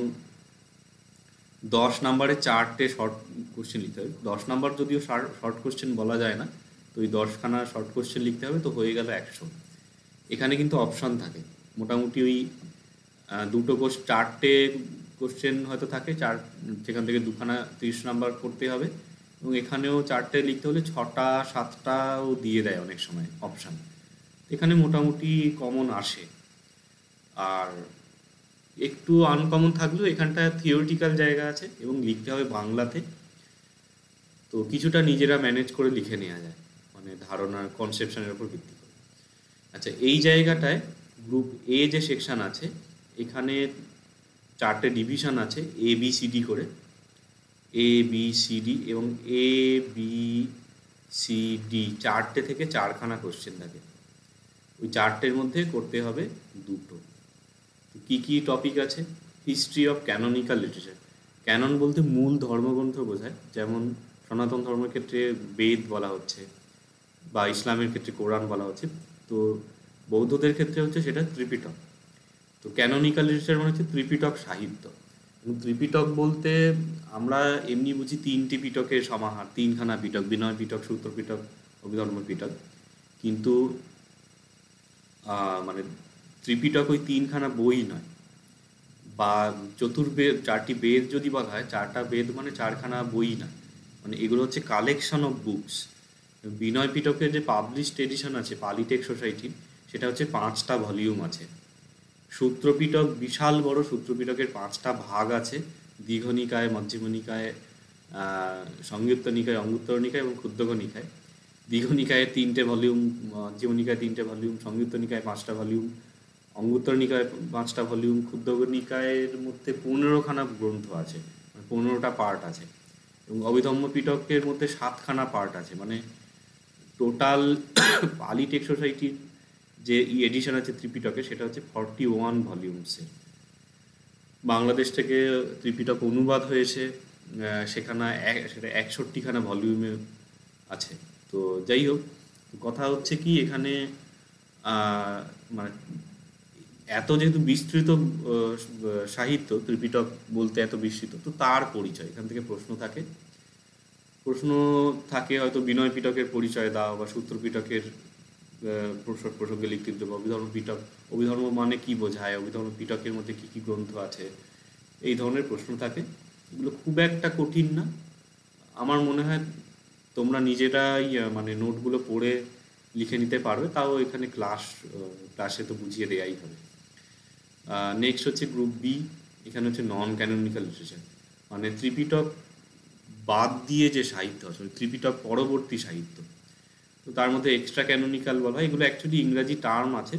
দশ নাম্বারে চারটে শর্ট কোশ্চেন লিখতে হবে দশ নাম্বার যদিও শর্ট কোশ্চেন বলা যায় না তো ওই দশখানা শর্ট কোশ্চেন লিখতে হবে তো হয়ে গেল একশো এখানে কিন্তু অপশান থাকে মোটামুটি ওই দুটো কোষ চারটে কোশ্চেন হয়তো থাকে চার সেখান থেকে দুখানা তিরিশ নাম্বার করতে হবে এবং এখানেও চারটে লিখতে হলে ছটা সাতটাও দিয়ে দেয় অনেক সময় অপশান এখানে মোটামুটি কমন আসে আর একটু আনকমন থাকলেও এখানটা থিওরিটিক্যাল জায়গা আছে এবং লিখতে হবে বাংলাতে তো কিছুটা নিজেরা ম্যানেজ করে লিখে নেওয়া যায় মানে ধারণার কনসেপশনের উপর ভিত্তি করে আচ্ছা এই জায়গাটায় গ্রুপ এ যে সেকশান আছে এখানে চারটে ডিভিশন আছে এ বি সি ডি করে এ বি সি ডি এবং এ বি সি ডি চারটে থেকে চারখানা কোশ্চেন থাকে ওই চারটের মধ্যে করতে হবে দুটো কি কি টপিক আছে history of canonical literature canon বলতে মূল ধর্মগ্রন্থ বোঝায় যেমন সনাতন ধর্মের ক্ষেত্রে বেদ বলা হচ্ছে বা ইসলামের ক্ষেত্রে কোরআন বলা হচ্ছে তো বৌদ্ধদের ক্ষেত্রে হচ্ছে সেটা ত্রিপিটক তো ক্যানোনিক্যাল লিটারেচার মানে হচ্ছে ত্রিপিটক সাহিত্য ত্রিপিটক বলতে আমরা এমনি বুঝি তিনটি পিটকের সমাহার তিনখানা পিটক বিনয় পিটক সূত্র পিটক অভিধর্ম পিটক কিন্তু মানে ত্রিপিটক ওই তিনখানা বই নয় বা চতুর্বেদ চারটি বেদ যদি বলা হয় চারটা বেদ মানে চারখানা বই না মানে এগুলো হচ্ছে কালেকশন অফ বুকস বিনয় পিটকের যে পাবলিশড এডিশন আছে পালিটেক সোসাইটির সেটা হচ্ছে পাঁচটা ভলিউম আছে সূত্রপিটক বিশাল বড় সূত্রপিটকের পাঁচটা ভাগ আছে দীঘনিকায় মধ্যমনিকায় সংযুক্ত নিকায় অঙ্গুত্তর নিকায় এবং ক্ষুদ্রক নিকায় দীঘনিকায় তিনটে ভলিউম মধ্যমনিকায় তিনটে ভলিউম সংযুক্ত নিকায় পাঁচটা ভলিউম অঙ্গুত্তর নিকায় পাঁচটা ভলিউম ক্ষুদ্রক নিকায়ের মধ্যে পনেরোখানা গ্রন্থ আছে মানে পনেরোটা পার্ট আছে এবং অবিধম্ম পিটকের মধ্যে সাতখানা পার্ট আছে মানে টোটাল পালি টেক সোসাইটির যে ই এডিশন আছে ত্রিপিটকে সেটা হচ্ছে ফর্টি ওয়ান ভলিউমসের বাংলাদেশ থেকে ত্রিপিটক অনুবাদ হয়েছে সেখানে সেটা একষট্টিখানা ভলিউমে আছে তো যাই হোক কথা হচ্ছে কি এখানে মানে এত যেহেতু বিস্তৃত সাহিত্য ত্রিপিটক বলতে এত বিস্তৃত তো তার পরিচয় এখান থেকে প্রশ্ন থাকে প্রশ্ন থাকে হয়তো বিনয় পিটকের পরিচয় দাও বা সূত্র পিটকের প্রসঙ্গে লিখতে দেবো অভিধর্ম পিটক অভিধর্ম মানে কি বোঝায় অভিধর্ম পিটকের মধ্যে কি কি গ্রন্থ আছে এই ধরনের প্রশ্ন থাকে এগুলো খুব একটা কঠিন না আমার মনে হয় তোমরা নিজেরাই মানে নোটগুলো পড়ে লিখে নিতে পারবে তাও এখানে ক্লাস ক্লাসে তো বুঝিয়ে দেওয়াই হবে নেক্সট হচ্ছে গ্রুপ বি এখানে হচ্ছে নন ক্যানোনিক্যাল লিটারেচার মানে ত্রিপিটক বাদ দিয়ে যে সাহিত্য আছে ত্রিপিটক পরবর্তী সাহিত্য তো তার মধ্যে এক্সট্রা ক্যানোনিক্যাল বলা হয় এগুলো অ্যাকচুয়ালি ইংরাজি টার্ম আছে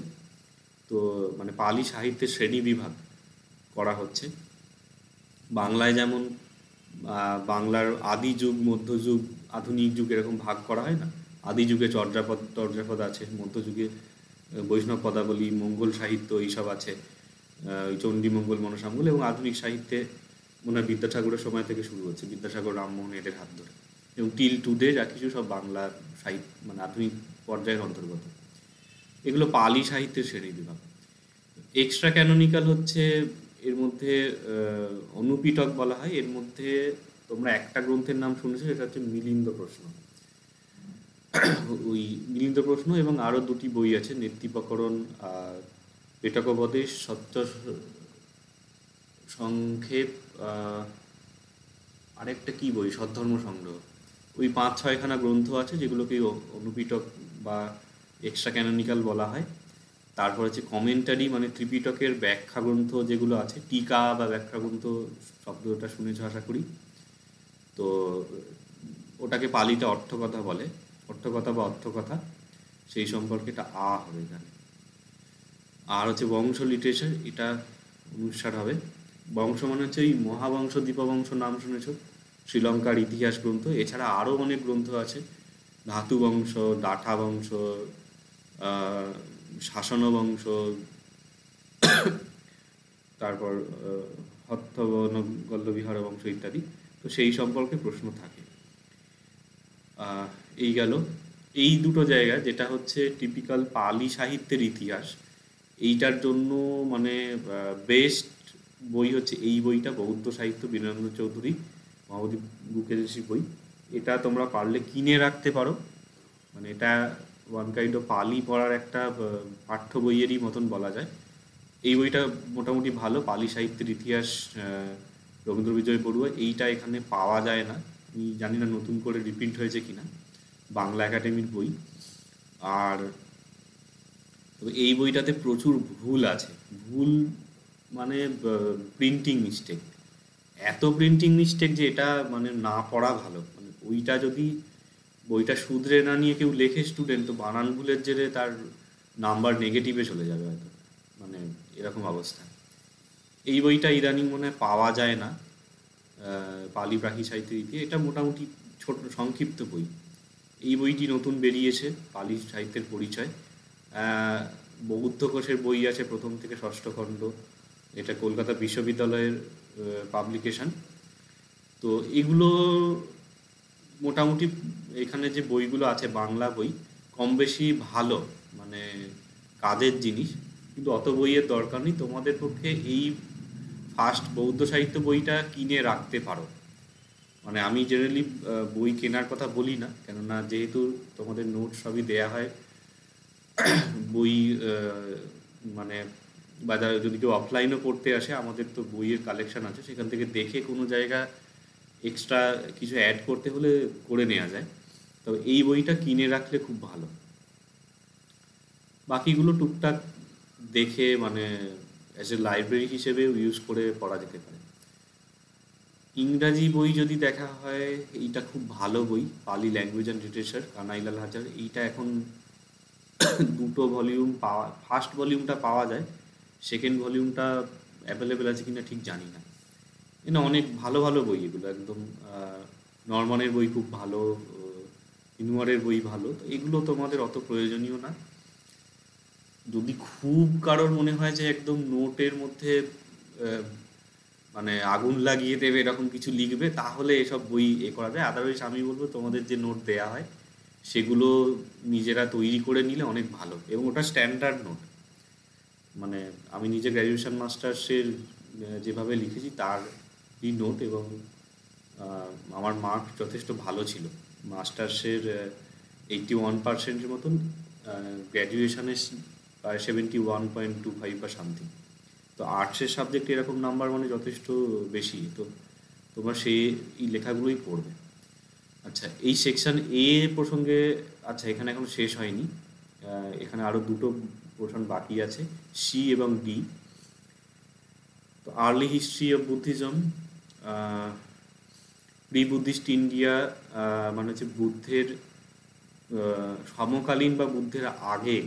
তো মানে পালি সাহিত্যের শ্রেণী বিভাগ করা হচ্ছে বাংলায় যেমন বাংলার আদি যুগ মধ্যযুগ আধুনিক যুগ এরকম ভাগ করা হয় না আদি যুগে চর্যাপদ চর্যাপদ আছে মধ্যযুগে বৈষ্ণব পদাবলী মঙ্গল সাহিত্য এইসব আছে চণ্ডী মঙ্গল মনসামঙ্গল এবং আধুনিক সাহিত্যে মনে হয় বিদ্যাসাগরের সময় থেকে শুরু হচ্ছে বিদ্যাসাগর রামমোহন এদের হাত ধরে এবং টিল টুডে যা কিছু সব বাংলার সাহিত্য মানে আধুনিক পর্যায়ের অন্তর্গত এগুলো পালি সাহিত্যের শ্রেণী বিভাগ এক্সট্রা ক্যানোনিক্যাল হচ্ছে এর মধ্যে অনুপিটক বলা হয় এর মধ্যে তোমরা একটা গ্রন্থের নাম শুনেছো সেটা হচ্ছে মিলিন্দ প্রশ্ন ওই মিলিন্দ প্রশ্ন এবং আরও দুটি বই আছে নেতৃপকরণ আর পেটকোপদেশ সত্য সংক্ষেপ আরেকটা কি বই সদ্ধর্ম সংগ্রহ ওই পাঁচ ছয়খানা গ্রন্থ আছে যেগুলোকে অনুপিটক বা এক্সট্রা ক্যানোনিক্যাল বলা হয় তারপর হচ্ছে কমেন্টারি মানে ত্রিপিটকের ব্যাখ্যা গ্রন্থ যেগুলো আছে টিকা বা ব্যাখ্যা গ্রন্থ শব্দটা শুনেছ আশা করি তো ওটাকে পালিতে অর্থকথা বলে অর্থকথা বা অর্থকথা সেই সম্পর্কে এটা আ হবে এখানে আর হচ্ছে বংশ লিটারেচার এটা অনুষ্ঠান হবে বংশ মানে হচ্ছে ওই মহাবংশ দীপবংশ নাম শুনেছ শ্রীলঙ্কার ইতিহাস গ্রন্থ এছাড়া আরও অনেক গ্রন্থ আছে ধাতু বংশ ডাঠা বংশ শাসন বংশ তারপর গল্লবিহার বংশ ইত্যাদি তো সেই সম্পর্কে প্রশ্ন থাকে এই গেল এই দুটো জায়গা যেটা হচ্ছে টিপিক্যাল পালি সাহিত্যের ইতিহাস এইটার জন্য মানে বেস্ট বই হচ্ছে এই বইটা বৌদ্ধ সাহিত্য বীরেন্দ্র চৌধুরী মহাবতী বুকের বই এটা তোমরা পারলে কিনে রাখতে পারো মানে এটা ওয়ান কাইন্ড অফ পালি পড়ার একটা পাঠ্য বইয়েরই মতন বলা যায় এই বইটা মোটামুটি ভালো পালি সাহিত্যের ইতিহাস রবীন্দ্র বিজয় বড়ুয়া এইটা এখানে পাওয়া যায় না আমি জানি না নতুন করে রিপ্রিন্ট হয়েছে কি না বাংলা একাডেমির বই আর তবে এই বইটাতে প্রচুর ভুল আছে ভুল মানে প্রিন্টিং মিস্টেক এত প্রিন্টিং মিস্টেক যে এটা মানে না পড়া ভালো মানে ওইটা যদি বইটা শুধরে না নিয়ে কেউ লেখে স্টুডেন্ট তো বানান ভুলের জেরে তার নাম্বার নেগেটিভে চলে যাবে হয়তো মানে এরকম অবস্থা এই বইটা ইদানিং মনে হয় পাওয়া যায় না পালি প্রাহি সাহিত্য রীতি এটা মোটামুটি ছোট সংক্ষিপ্ত বই এই বইটি নতুন বেরিয়েছে পালি সাহিত্যের পরিচয় বৌদ্ধ কোষের বই আছে প্রথম থেকে ষষ্ঠ খণ্ড এটা কলকাতা বিশ্ববিদ্যালয়ের পাবলিকেশান তো এগুলো মোটামুটি এখানে যে বইগুলো আছে বাংলা বই কম বেশি ভালো মানে কাজের জিনিস কিন্তু অত বইয়ের দরকার নেই তোমাদের পক্ষে এই ফার্স্ট বৌদ্ধ সাহিত্য বইটা কিনে রাখতে পারো মানে আমি জেনারেলি বই কেনার কথা বলি না কেননা যেহেতু তোমাদের নোট সবই দেয়া হয় বই মানে বা যারা যদি কেউ অফলাইনও পড়তে আসে আমাদের তো বইয়ের কালেকশান আছে সেখান থেকে দেখে কোনো জায়গা এক্সট্রা কিছু অ্যাড করতে হলে করে নেওয়া যায় তবে এই বইটা কিনে রাখলে খুব ভালো বাকিগুলো টুকটাক দেখে মানে অ্যাজ এ লাইব্রেরি হিসেবে ইউজ করে পড়া যেতে পারে ইংরাজি বই যদি দেখা হয় এইটা খুব ভালো বই পালি ল্যাঙ্গুয়েজ অ্যান্ড লিটারেচার কানাইলাল হাজার এইটা এখন দুটো ভলিউম পাওয়া ফার্স্ট ভলিউমটা পাওয়া যায় সেকেন্ড ভলিউমটা অ্যাভেলেবেল আছে কিনা ঠিক জানি না এনে অনেক ভালো ভালো বই এগুলো একদম নর্মানের বই খুব ভালো ইনুয়ারের বই ভালো তো এগুলো তোমাদের অত প্রয়োজনীয় না যদি খুব কারোর মনে হয় যে একদম নোটের মধ্যে মানে আগুন লাগিয়ে দেবে এরকম কিছু লিখবে তাহলে এসব বই এ করা যায় আদারওয়াইজ আমি বলবো তোমাদের যে নোট দেয়া হয় সেগুলো নিজেরা তৈরি করে নিলে অনেক ভালো এবং ওটা স্ট্যান্ডার্ড নোট মানে আমি নিজে গ্র্যাজুয়েশন মাস্টার্সের যেভাবে লিখেছি তারই নোট এবং আমার মার্ক যথেষ্ট ভালো ছিল মাস্টার্সের এইটটি ওয়ান পার্সেন্টের মতন গ্র্যাজুয়েশানের প্রায় seventy one point two five বা সামথিং তো আর্টসের সাবজেক্টে এরকম নাম্বার মানে যথেষ্ট বেশি তো তোমার সে এই লেখাগুলোই পড়বে আচ্ছা এই সেকশন এ প্রসঙ্গে আচ্ছা এখানে এখন শেষ হয়নি এখানে আরও দুটো গঠন বাকি আছে সি এবং ডি তো early history of Buddhism pre Buddhist India মানে হচ্ছে বুদ্ধের সমকালীন বা বুদ্ধের আগে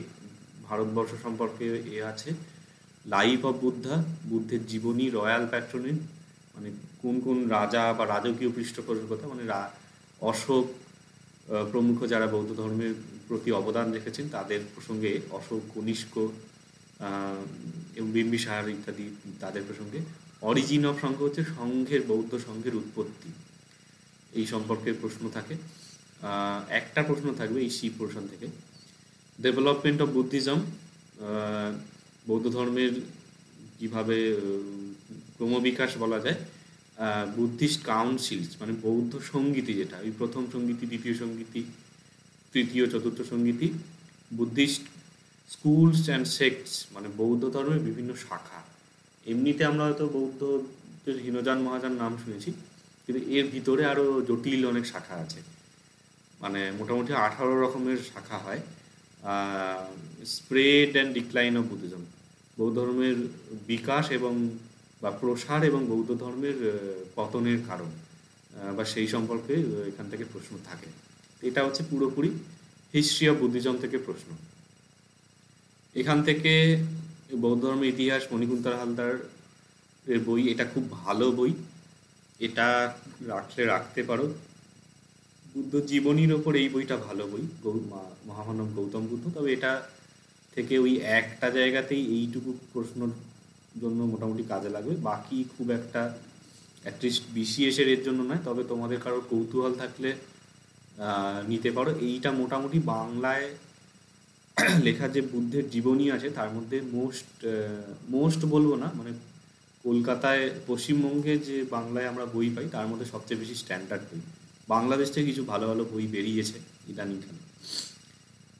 ভারতবর্ষ সম্পর্কে এ আছে লাইফ অফ বুদ্ধা বুদ্ধের জীবনী রয়্যাল প্যাট্রোনিম মানে কোন কোন রাজা বা রাজকীয় পৃষ্ঠপোষকতা মানে অশোক প্রমুখ যারা বৌদ্ধ ধর্মের প্রতি অবদান রেখেছেন তাদের প্রসঙ্গে অশোক কনিষ্ক এবং বিম্বিসার ইত্যাদি তাদের প্রসঙ্গে অরিজিন অফ সংঘ হচ্ছে সংঘের বৌদ্ধ সংঘের উৎপত্তি এই সম্পর্কে প্রশ্ন থাকে একটা প্রশ্ন থাকবে এই শিব পোর্শন থেকে ডেভেলপমেন্ট অফ বুদ্ধিজম বৌদ্ধ ধর্মের কীভাবে ক্রমবিকাশ বলা যায় বুদ্ধিস্ট কাউন্সিলস মানে বৌদ্ধ সঙ্গীতি যেটা ওই প্রথম সঙ্গীতি দ্বিতীয় সঙ্গীতি তৃতীয় চতুর্থ সঙ্গীতি বুদ্ধিস্ট স্কুলস অ্যান্ড সেক্টস মানে বৌদ্ধ ধর্মের বিভিন্ন শাখা এমনিতে আমরা হয়তো বৌদ্ধ হীনযান মহাজান নাম শুনেছি কিন্তু এর ভিতরে আরও জটিল অনেক শাখা আছে মানে মোটামুটি আঠারো রকমের শাখা হয় spread and decline of Buddhism বৌদ্ধ ধর্মের বিকাশ এবং বা প্রসার এবং বৌদ্ধ ধর্মের পতনের কারণ বা সেই সম্পর্কে এখান থেকে প্রশ্ন থাকে এটা হচ্ছে পুরোপুরি হিস্ট্রি অফ বুদ্ধিজম থেকে প্রশ্ন এখান থেকে বৌদ্ধ ধর্মের ইতিহাস মণিকুন্তর হালদার এর বই এটা খুব ভালো বই এটা রাখলে রাখতে পারো বুদ্ধ জীবনীর ওপর এই বইটা ভালো বই মহামানব গৌতম বুদ্ধ তবে এটা থেকে ওই একটা জায়গাতেই এইটুকু প্রশ্নর জন্য মোটামুটি কাজে লাগবে বাকি খুব একটা অ্যাটলিস্ট বিসিএসের e এর জন্য নয় তবে তোমাদের কারোর কৌতূহল থাকলে নিতে পারো এইটা মোটামুটি বাংলায় লেখা যে বুদ্ধের জীবনী আছে তার মধ্যে মোস্ট মোস্ট বলবো না মানে কলকাতায় পশ্চিমবঙ্গে যে বাংলায় আমরা বই পাই তার মধ্যে সবচেয়ে বেশি স্ট্যান্ডার্ড বই বাংলাদেশ থেকে কিছু ভালো ভালো বই বেরিয়েছে ইদানিংখানে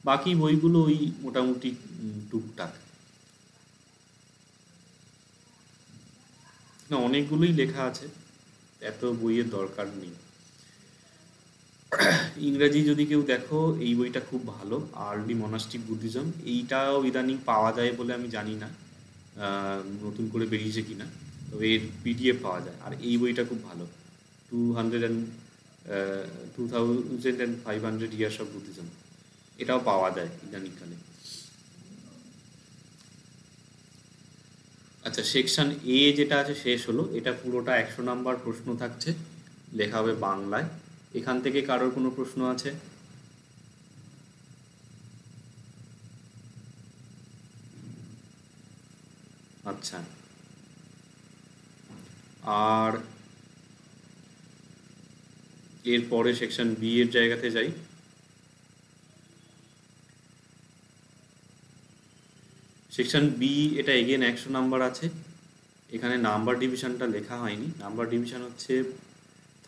বাকি বইগুলো ওই মোটামুটি টুকটাক না অনেকগুলোই লেখা আছে এত বইয়ের দরকার নেই ইংরেজি যদি কেউ দেখো এই বইটা খুব ভালো আর্লি মনাস্টিক বুদ্ধিজম এইটাও ইদানিং পাওয়া যায় বলে আমি জানি না নতুন করে বেরিয়েছে কি না তবে এর পিডিএফ পাওয়া যায় আর এই বইটা খুব ভালো two hundred and two thousand and five hundred years of Buddhism এটাও পাওয়া যায় ইদানিংকালে আচ্ছা সেকশন এ যেটা আছে শেষ হলো এটা পুরোটা একশো নাম্বার প্রশ্ন থাকছে লেখা হবে বাংলায় এখান থেকে কারোর কোনো প্রশ্ন আছে আচ্ছা আর এরপরে সেকশন বি এর জায়গাতে যাই সেকশন বি এটা এগেন একশো নাম্বার আছে এখানে নাম্বার ডিভিশনটা লেখা হয়নি নাম্বার ডিভিশন হচ্ছে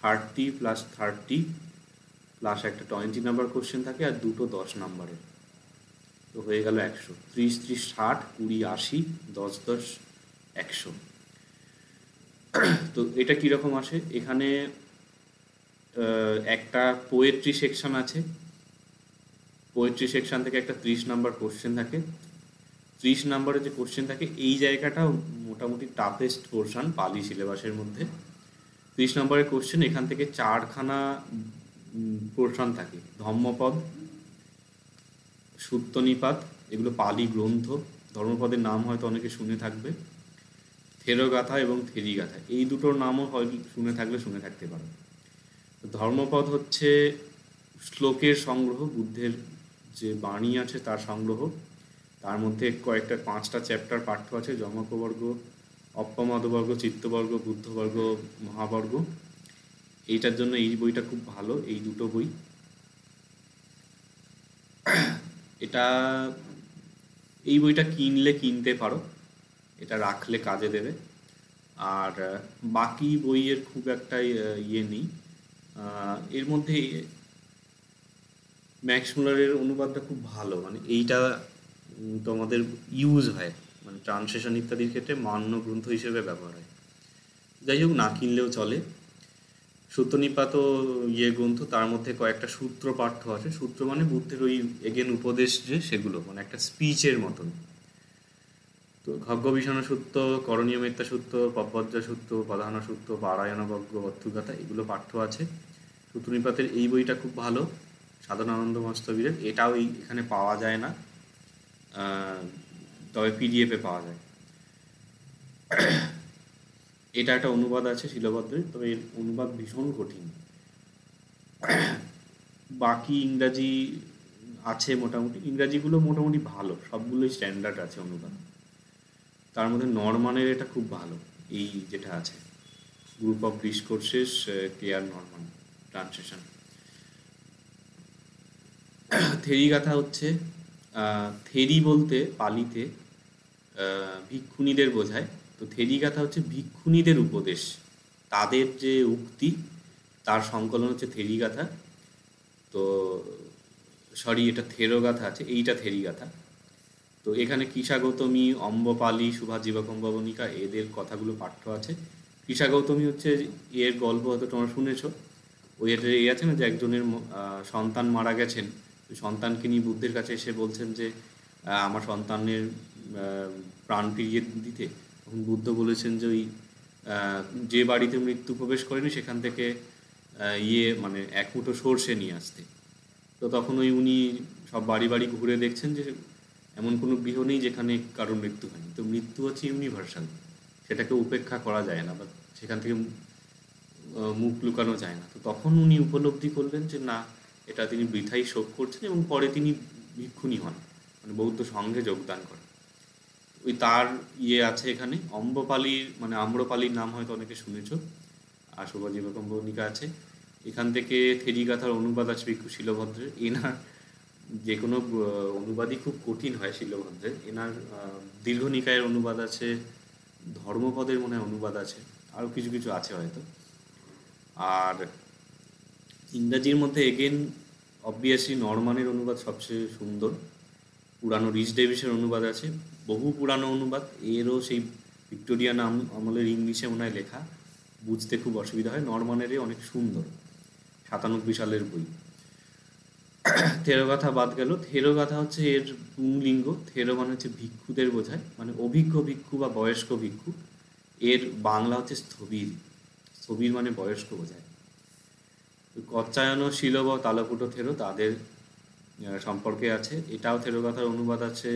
থার্টি প্লাস থার্টি প্লাস একটা টোয়েন্টি নাম্বার কোশ্চেন থাকে আর দুটো দশ নাম্বারের তো হয়ে গেল একশো ত্রিশ ত্রিশ ষাট কুড়ি আশি দশ দশ একশো তো এটা কীরকম আসে এখানে একটা পোয়েট্রি সেকশন আছে পোয়েট্রি সেকশন থেকে একটা ত্রিশ নাম্বার কোশ্চেন থাকে ত্রিশ নাম্বারে যে কোশ্চেন থাকে এই জায়গাটা মোটামুটি টাফেস্ট পোর্শন পালি সিলেবাসের মধ্যে ত্রিশ নম্বরের কোশ্চেন এখান থেকে চারখানা পোর্শন থাকে ধম্মপদ সূত্রনিপাত এগুলো পালি গ্রন্থ ধর্মপদের নাম হয়তো অনেকে শুনে থাকবে থেরোগাথা এবং থেরিগাথা এই দুটোর নামও হয় শুনে থাকলে শুনে থাকতে পারো ধর্মপদ হচ্ছে শ্লোকের সংগ্রহ বুদ্ধের যে বাণী আছে তার সংগ্রহ তার মধ্যে কয়েকটা পাঁচটা চ্যাপ্টার পাঠ্য আছে জমকবর্গ অপ্পামাদবর্গ চিত্তবর্গ বুদ্ধবর্গ মহাবর্গ এইটার জন্য এই বইটা খুব ভালো এই দুটো বই এটা এই বইটা কিনলে কিনতে পারো এটা রাখলে কাজে দেবে আর বাকি বইয়ের খুব একটা ইয়ে নেই এর মধ্যে ম্যাক্স মুলারের অনুবাদটা খুব ভালো মানে এইটা তোমাদের ইউজ হয় মানে ট্রান্সলেশন ইত্যাদির ক্ষেত্রে মান্য গ্রন্থ হিসেবে ব্যবহার হয় যাই হোক না কিনলেও চলে সূত্রনিপাত ইয়ে গ্রন্থ তার মধ্যে কয়েকটা সূত্র পাঠ্য আছে সূত্র মানে বুদ্ধের ওই এগেন উপদেশ যে সেগুলো মানে একটা স্পিচের মতন তো বিষণ সূত্র করণীয় মিথ্যা সূত্র পব্বজ্জা সূত্র প্রধান সূত্র পারায়ণবজ্ঞ অর্থগাথা এগুলো পাঠ্য আছে সূত্রনিপাতের এই বইটা খুব ভালো সাধনানন্দ মস্তবীরের এটাও এখানে পাওয়া যায় না তবে পিডিএফে পাওয়া যায় এটা একটা অনুবাদ আছে শিলভদ্রের তবে এর অনুবাদ ভীষণ কঠিন বাকি ইংরাজি আছে মোটামুটি ইংরাজিগুলো মোটামুটি ভালো সবগুলোই স্ট্যান্ডার্ড আছে অনুবাদ তার মধ্যে নর্মানের এটা খুব ভালো এই যেটা আছে group of discourses K R Norman translation Theri Gatha হচ্ছে থেরি বলতে পালিতে ভিক্ষুণীদের বোঝায় তো থেরিগাথা হচ্ছে ভিক্ষুণীদের উপদেশ তাদের যে উক্তি তার সংকলন হচ্ছে গাথা তো সরি এটা থেরোগাথা আছে এইটা থেরিগাথা তো এখানে কৃষাগৌতমী অম্বপালি সুভাজীবকম্বনিকা এদের কথাগুলো পাঠ্য আছে গৌতমী হচ্ছে এর গল্প হয়তো তোমরা শুনেছ ওই এটা এই আছে না যে একজনের সন্তান মারা গেছেন সন্তানকে নিয়ে বুদ্ধের কাছে এসে বলছেন যে আমার সন্তানের প্রাণ ফিরিয়ে দিতে তখন বুদ্ধ বলেছেন যে ওই যে বাড়িতে মৃত্যু প্রবেশ করেনি সেখান থেকে ইয়ে মানে এক মুঠো সর্ষে নিয়ে আসতে তো তখন ওই উনি সব বাড়ি বাড়ি ঘুরে দেখছেন যে এমন কোনো গৃহ নেই যেখানে কারোর মৃত্যু হয়নি তো মৃত্যু হচ্ছে ইউনিভার্সাল সেটাকে উপেক্ষা করা যায় না বা সেখান থেকে মুখ লুকানো যায় না তো তখন উনি উপলব্ধি করলেন যে না এটা তিনি বৃথাই শোক করছেন এবং পরে তিনি ভিক্ষুণী হন মানে বৌদ্ধ সংঘে যোগদান করে ওই তার ইয়ে আছে এখানে অম্বপালির মানে আম্রপালির নাম হয়তো অনেকে শুনেছ আশোবা জীবকম্বনিকা আছে এখান থেকে গাথার অনুবাদ আছে ভিক্ষু শিলভদ্রের এনার যে কোনো অনুবাদই খুব কঠিন হয় শিলভদ্রের এনার দীর্ঘ নিকায়ের অনুবাদ আছে ধর্মপদের মনে হয় অনুবাদ আছে আরও কিছু কিছু আছে হয়তো আর ইংরাজির মধ্যে এগেন অবভিয়াসলি নরমানের অনুবাদ সবচেয়ে সুন্দর পুরানো রিচ ডেভিসের অনুবাদ আছে বহু পুরানো অনুবাদ এরও সেই ভিক্টোরিয়া নাম আমলের ইংলিশে ওনায় লেখা বুঝতে খুব অসুবিধা হয় নর্মানেরই অনেক সুন্দর সাতানব্বই সালের বই থেরোগাথা বাদ গেল থেরোগাথা হচ্ছে এর পুংলিঙ্গ থেরো মানে হচ্ছে ভিক্ষুদের বোঝায় মানে অভিজ্ঞ ভিক্ষু বা বয়স্ক ভিক্ষু এর বাংলা হচ্ছে স্থবির স্থবির মানে বয়স্ক বোঝায় কচ্চায়ন শিলব তালকুটো থেরো তাদের সম্পর্কে আছে এটাও থেরোগাথার অনুবাদ আছে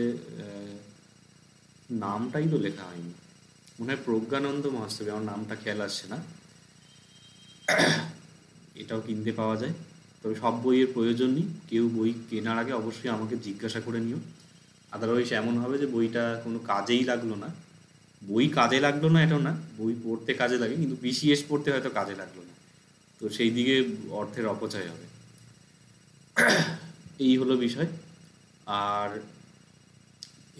নামটাই তো লেখা হয়নি মনে হয় প্রজ্ঞানন্দ মহাস্তবী আমার নামটা খেয়াল আসছে না এটাও কিনতে পাওয়া যায় তবে সব বইয়ের প্রয়োজন নেই কেউ বই কেনার আগে অবশ্যই আমাকে জিজ্ঞাসা করে নিও আদারওয়াইজ এমন হবে যে বইটা কোনো কাজেই লাগলো না বই কাজে লাগলো না এটাও না বই পড়তে কাজে লাগে কিন্তু বিসিএস পড়তে হয়তো কাজে লাগলো না তো সেই দিকে অর্থের অপচয় হবে এই হলো বিষয় আর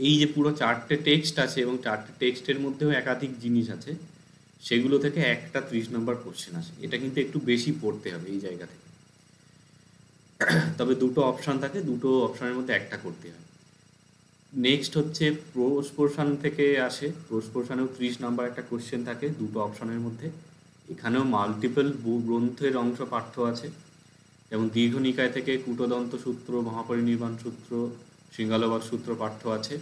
এই যে পুরো চারটে টেক্সট আছে এবং চারটে টেক্সটের মধ্যেও একাধিক জিনিস আছে সেগুলো থেকে একটা ত্রিশ নম্বর কোশ্চেন আসে এটা কিন্তু একটু বেশি পড়তে হবে এই জায়গা থেকে তবে দুটো অপশান থাকে দুটো অপশানের মধ্যে একটা করতে হয় নেক্সট হচ্ছে প্রোস থেকে আসে প্রোস ত্রিশ নাম্বার একটা কোশ্চেন থাকে দুটো অপশানের মধ্যে এখানেও মাল্টিপল গ্রন্থের অংশ পাঠ্য আছে যেমন দীর্ঘ নিকায় থেকে কুটদন্ত সূত্র মহাপরিনির্বাণ সূত্র সিঙ্গালোবাক সূত্র পাঠ্য আছে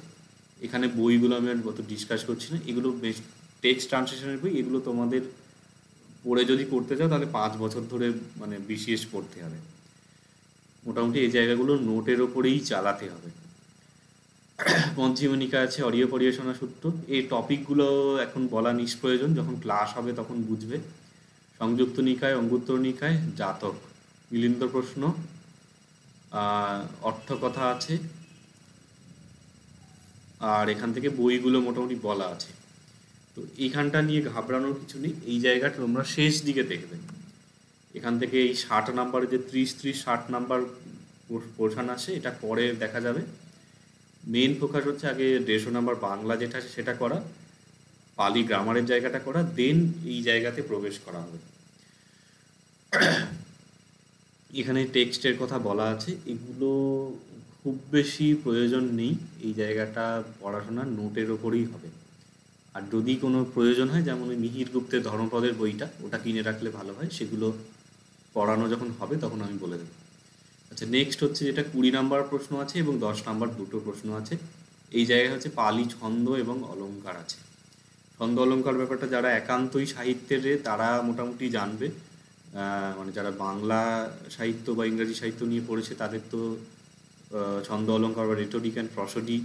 এখানে বইগুলো আমি আর গত ডিসকাস করছি না এগুলো বেশ টেক্সট ট্রান্সলেশনের বই এগুলো তোমাদের পড়ে যদি করতে চাও তাহলে পাঁচ বছর ধরে মানে বিশেষ পড়তে হবে মোটামুটি এই জায়গাগুলো নোটের ওপরেই চালাতে হবে পঞ্চমনিকা আছে অডিও পরিবেশনা সূত্র এই টপিকগুলো এখন বলা নিষ্প্রয়োজন যখন ক্লাস হবে তখন বুঝবে সংযুক্ত নিকায় অঙ্গুত্তর নিকায় জাতক মিলিন্দ প্রশ্ন অর্থ কথা আছে আর এখান থেকে বইগুলো মোটামুটি বলা আছে তো এইখানটা নিয়ে ঘাবড়ানোর কিছু নেই এই জায়গাটা তোমরা শেষ দিকে দেখবে এখান থেকে এই ষাট নাম্বারে যে ত্রিশ ত্রিশ ষাট নাম্বার পোর্শান আসে এটা পরে দেখা যাবে মেন ফোকাস হচ্ছে আগে দেড়শো নাম্বার বাংলা যেটা আছে সেটা করা পালি গ্রামারের জায়গাটা করা দেন এই জায়গাতে প্রবেশ করা হবে এখানে টেক্সটের কথা বলা আছে এগুলো খুব বেশি প্রয়োজন নেই এই জায়গাটা পড়াশোনা নোটের ওপরেই হবে আর যদি কোনো প্রয়োজন হয় যেমন ওই মিহির গুপ্তের ধর্মপদের বইটা ওটা কিনে রাখলে ভালো হয় সেগুলো পড়ানো যখন হবে তখন আমি বলে দেবো আচ্ছা নেক্সট হচ্ছে যেটা কুড়ি নাম্বার প্রশ্ন আছে এবং দশ নাম্বার দুটো প্রশ্ন আছে এই জায়গায় হচ্ছে পালি ছন্দ এবং অলঙ্কার আছে ছন্দ অলঙ্কার ব্যাপারটা যারা একান্তই সাহিত্যের তারা মোটামুটি জানবে মানে যারা বাংলা সাহিত্য বা ইংরাজি সাহিত্য নিয়ে পড়েছে তাদের তো ছন্দ অলঙ্কার বা রেটরিক অ্যান্ড প্রসডি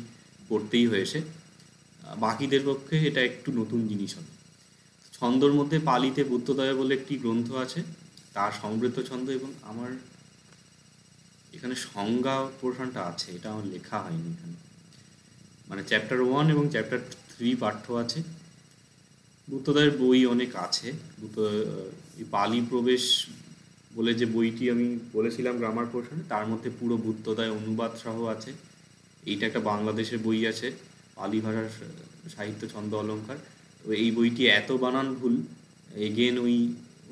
পড়তেই হয়েছে বাকিদের পক্ষে এটা একটু নতুন জিনিস হবে ছন্দর মধ্যে পালিতে বুদ্ধদয়া বলে একটি গ্রন্থ আছে তার সমৃদ্ধ ছন্দ এবং আমার এখানে সংজ্ঞা পোর্শনটা আছে এটা আমার লেখা হয়নি এখানে মানে চ্যাপ্টার ওয়ান এবং চ্যাপ্টার থ্রি পাঠ্য আছে বুদ্ধদয়ের বই অনেক আছে বুদ্ধ বালি প্রবেশ বলে যে বইটি আমি বলেছিলাম গ্রামার পোর্শনে তার মধ্যে পুরো বুদ্ধদায় অনুবাদ সহ আছে এইটা একটা বাংলাদেশের বই আছে পালি ভাষার সাহিত্য ছন্দ অলঙ্কার তো এই বইটি এত বানান ভুল এগেন ওই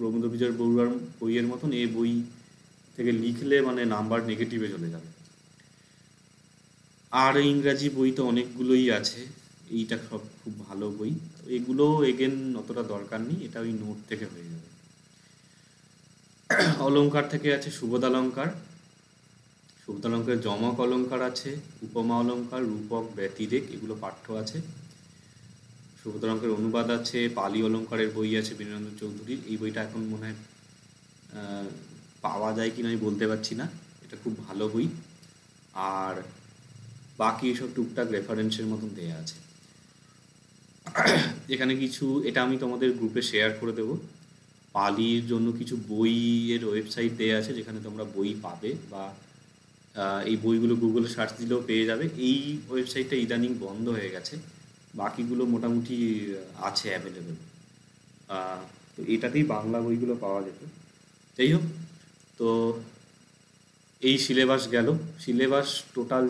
রবীন্দ্র বিজয় বড়ুয়ার বইয়ের মতন এই বই থেকে লিখলে মানে নাম্বার নেগেটিভে চলে যাবে আর ইংরাজি বই তো অনেকগুলোই আছে এইটা সব খুব ভালো বই এগুলো এগেন অতটা দরকার নেই এটা ওই নোট থেকে হয়ে যাবে অলঙ্কার থেকে আছে সুবোধালঙ্কার সুবোধালঙ্কারের জমক অলঙ্কার আছে উপমা অলঙ্কার রূপক ব্যতিরেক এগুলো পাঠ্য আছে সুবোধালঙ্কারের অনুবাদ আছে পালি অলঙ্কারের বই আছে বীরেন্দ্র চৌধুরীর এই বইটা এখন মনে হয় পাওয়া যায় কিনা আমি বলতে পারছি না এটা খুব ভালো বই আর বাকি এসব টুকটাক রেফারেন্সের মতন দেয়া আছে এখানে কিছু এটা আমি তোমাদের গ্রুপে শেয়ার করে দেবো পালির জন্য কিছু বইয়ের ওয়েবসাইট দেওয়া আছে যেখানে তোমরা বই পাবে বা এই বইগুলো গুগলে সার্চ দিলেও পেয়ে যাবে এই ওয়েবসাইটটা ইদানিং বন্ধ হয়ে গেছে বাকিগুলো মোটামুটি আছে অ্যাভেলেবেল তো এটাতেই বাংলা বইগুলো পাওয়া যেত যাই হোক তো এই সিলেবাস গেল syllabus total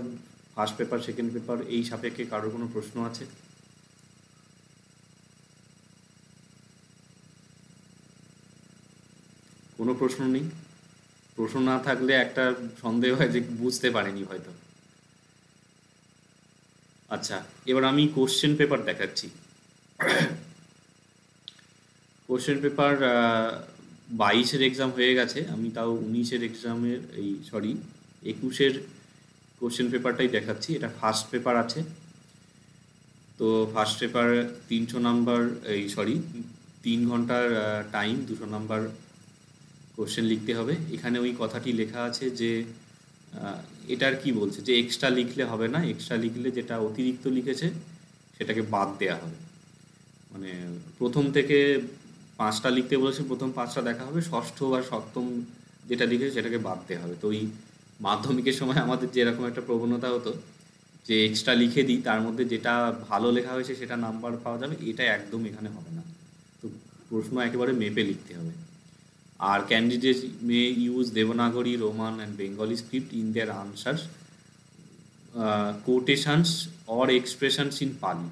first paper second paper এই সাপেক্ষে কারোর কোনো প্রশ্ন আছে কোনো প্রশ্ন নেই প্রশ্ন না থাকলে একটা সন্দেহ হয় যে বুঝতে পারেনি হয়তো আচ্ছা এবার আমি কোশ্চেন পেপার দেখাচ্ছি কোশ্চেন পেপার বাইশের এক্সাম হয়ে গেছে আমি তাও উনিশের এক্সামের এই সরি একুশের কোশ্চেন পেপারটাই দেখাচ্ছি এটা ফার্স্ট পেপার আছে তো ফার্স্ট পেপার তিনশো নাম্বার এই সরি তিন ঘন্টার টাইম দুশো নাম্বার কোশ্চেন লিখতে হবে এখানে ওই কথাটি লেখা আছে যে এটার কি বলছে যে এক্সট্রা লিখলে হবে না এক্সট্রা লিখলে যেটা অতিরিক্ত লিখেছে সেটাকে বাদ দেয়া হবে মানে প্রথম থেকে পাঁচটা লিখতে বলেছে প্রথম পাঁচটা দেখা হবে ষষ্ঠ বা সপ্তম যেটা লিখেছে সেটাকে বাদ দেওয়া হবে তো ওই মাধ্যমিকের সময় আমাদের যেরকম একটা প্রবণতা হতো যে এক্সট্রা লিখে দিই তার মধ্যে যেটা ভালো লেখা হয়েছে সেটা নাম্বার পাওয়া যাবে এটা একদম এখানে হবে না তো প্রশ্ন একেবারে মেপে লিখতে হবে আর candidate may use Devanagari Roman and Bengali script in their answers quotations or expressions in Pali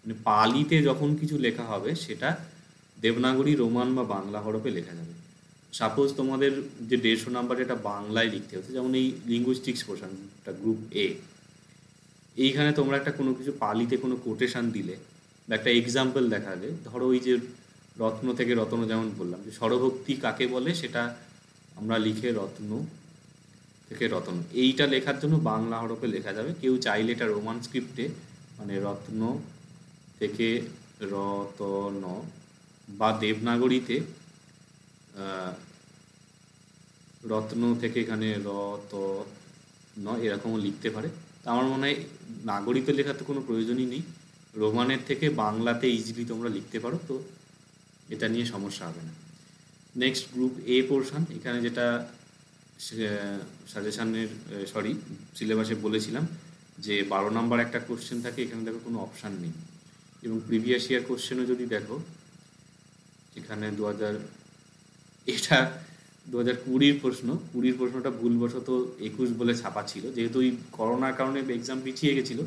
মানে পালিতে যখন কিছু লেখা হবে সেটা দেবনাগরী রোমান বা বাংলা হরফে লেখা যাবে সাপোজ তোমাদের যে দেড়শো নাম্বার এটা বাংলায় লিখতে হচ্ছে যেমন এই লিঙ্গুইস্টিক্স পোর্শনটা গ্রুপ এ এইখানে তোমরা একটা কোনো কিছু পালিতে কোনো কোটেশান দিলে বা একটা এক্সাম্পল দেখালে ধরো ওই যে রত্ন থেকে রত্ন যেমন বললাম যে স্বরভক্তি কাকে বলে সেটা আমরা লিখে রত্ন থেকে রতন এইটা লেখার জন্য বাংলা হরফে লেখা যাবে কেউ চাইলে এটা রোমান স্ক্রিপ্টে মানে রত্ন থেকে রতন বা দেবনাগরীতে রত্ন থেকে এখানে রত ন এরকমও লিখতে পারে তা আমার মনে হয় নাগরীতে লেখার তো কোনো প্রয়োজনই নেই রোমানের থেকে বাংলাতে ইজিলি তোমরা লিখতে পারো তো এটা নিয়ে সমস্যা হবে না নেক্সট গ্রুপ এ পোর্শন এখানে যেটা সাজেশানের সরি সিলেবাসে বলেছিলাম যে বারো নম্বর একটা কোশ্চেন থাকে এখানে দেখো কোনো অপশান নেই এবং প্রিভিয়াস ইয়ার কোশ্চেনও যদি দেখো এখানে দু এটা দু হাজার কুড়ির প্রশ্ন কুড়ির প্রশ্নটা ভুলবশত একুশ বলে ছাপা ছিল যেহেতু ওই করোনার কারণে এক্সাম পিছিয়ে গেছিলো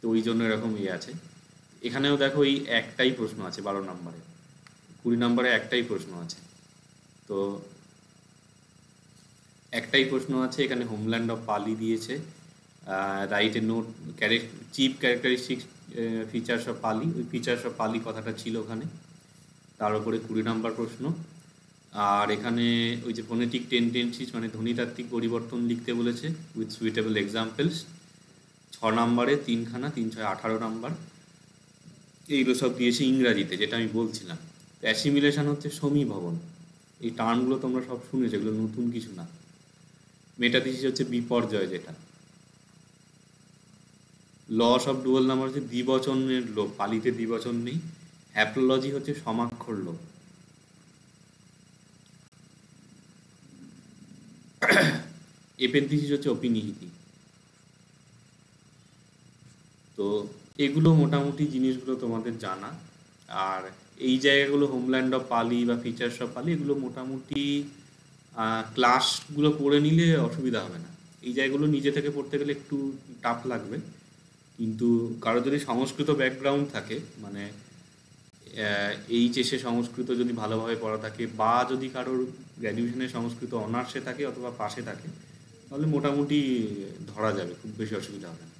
তো ওই জন্য এরকম ইয়ে আছে এখানেও দেখো এই একটাই প্রশ্ন আছে বারো নম্বরে কুড়ি নম্বরে একটাই প্রশ্ন আছে তো একটাই প্রশ্ন আছে এখানে হোমল্যান্ড অফ পালি দিয়েছে রাইটে note character chief characteristic features of Pali ওই ফিচার্স অফ পালি কথাটা ছিল ওখানে তার উপরে কুড়ি নম্বর প্রশ্ন আর এখানে ওই যে ফোনেটিক টেন্ডেন্সিস মানে ধ্বনিতাত্ত্বিক পরিবর্তন লিখতে বলেছে উইথ সুইটেবল এক্সাম্পলস ছ নম্বরে তিনখানা তিন ছয় আঠারো নম্বর এইগুলো সব দিয়েছে ইংরাজিতে যেটা আমি বলছিলাম অ্যাসিমিলেশন হচ্ছে সমীভবন এই টার্মগুলো তোমরা সব শুনেছো এগুলো নতুন কিছু না মেটাথিসিস হচ্ছে বিপর্যয় যেটা লস অফ ডুয়াল নাম্বার হচ্ছে দ্বিবচনের লোপ পালিতে দ্বিবচন নেই হ্যাপলজি হচ্ছে সমাক্ষর লোপ এপেন্থিসিস হচ্ছে অপিনিহিতি তো এগুলো মোটামুটি জিনিসগুলো তোমাদের জানা আর এই জায়গাগুলো হোমল্যান্ড অফ পালি বা ফিচার্স অফ পালি এগুলো মোটামুটি ক্লাসগুলো পড়ে নিলে অসুবিধা হবে না এই জায়গাগুলো নিজে থেকে পড়তে গেলে একটু টাফ লাগবে কিন্তু কারো যদি সংস্কৃত ব্যাকগ্রাউন্ড থাকে মানে চেষে সংস্কৃত যদি ভালোভাবে পড়া থাকে বা যদি কারোর গ্র্যাজুয়েশনে সংস্কৃত অনার্সে থাকে অথবা পাশে থাকে তাহলে মোটামুটি ধরা যাবে খুব বেশি অসুবিধা হবে না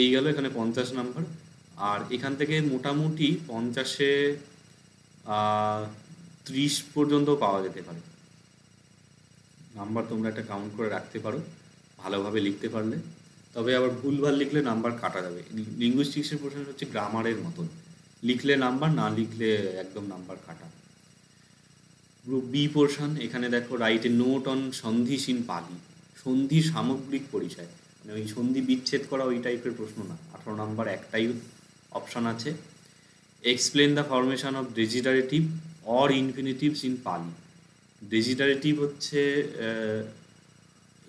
এই গেল এখানে পঞ্চাশ নাম্বার আর এখান থেকে মোটামুটি পঞ্চাশে ত্রিশ পর্যন্ত পাওয়া যেতে পারে নাম্বার তোমরা একটা কাউন্ট করে রাখতে পারো ভালোভাবে লিখতে পারলে তবে আবার ভুলভাল লিখলে নাম্বার কাটা যাবে লিঙ্গুইস্টিক্সের প্রশ্ন হচ্ছে গ্রামারের মতন লিখলে নাম্বার না লিখলে একদম নাম্বার কাটা গ্রুপ বি পোর্শন এখানে দেখো রাইটে নোট অন সন্ধিসীন পালি সন্ধি সামগ্রিক পরিচয় মানে ওই সন্ধি বিচ্ছেদ করা ওই টাইপের প্রশ্ন না আঠারো নাম্বার একটাই অপশান আছে explain the formation of desiderative or infinitives in Pali desiderative হচ্ছে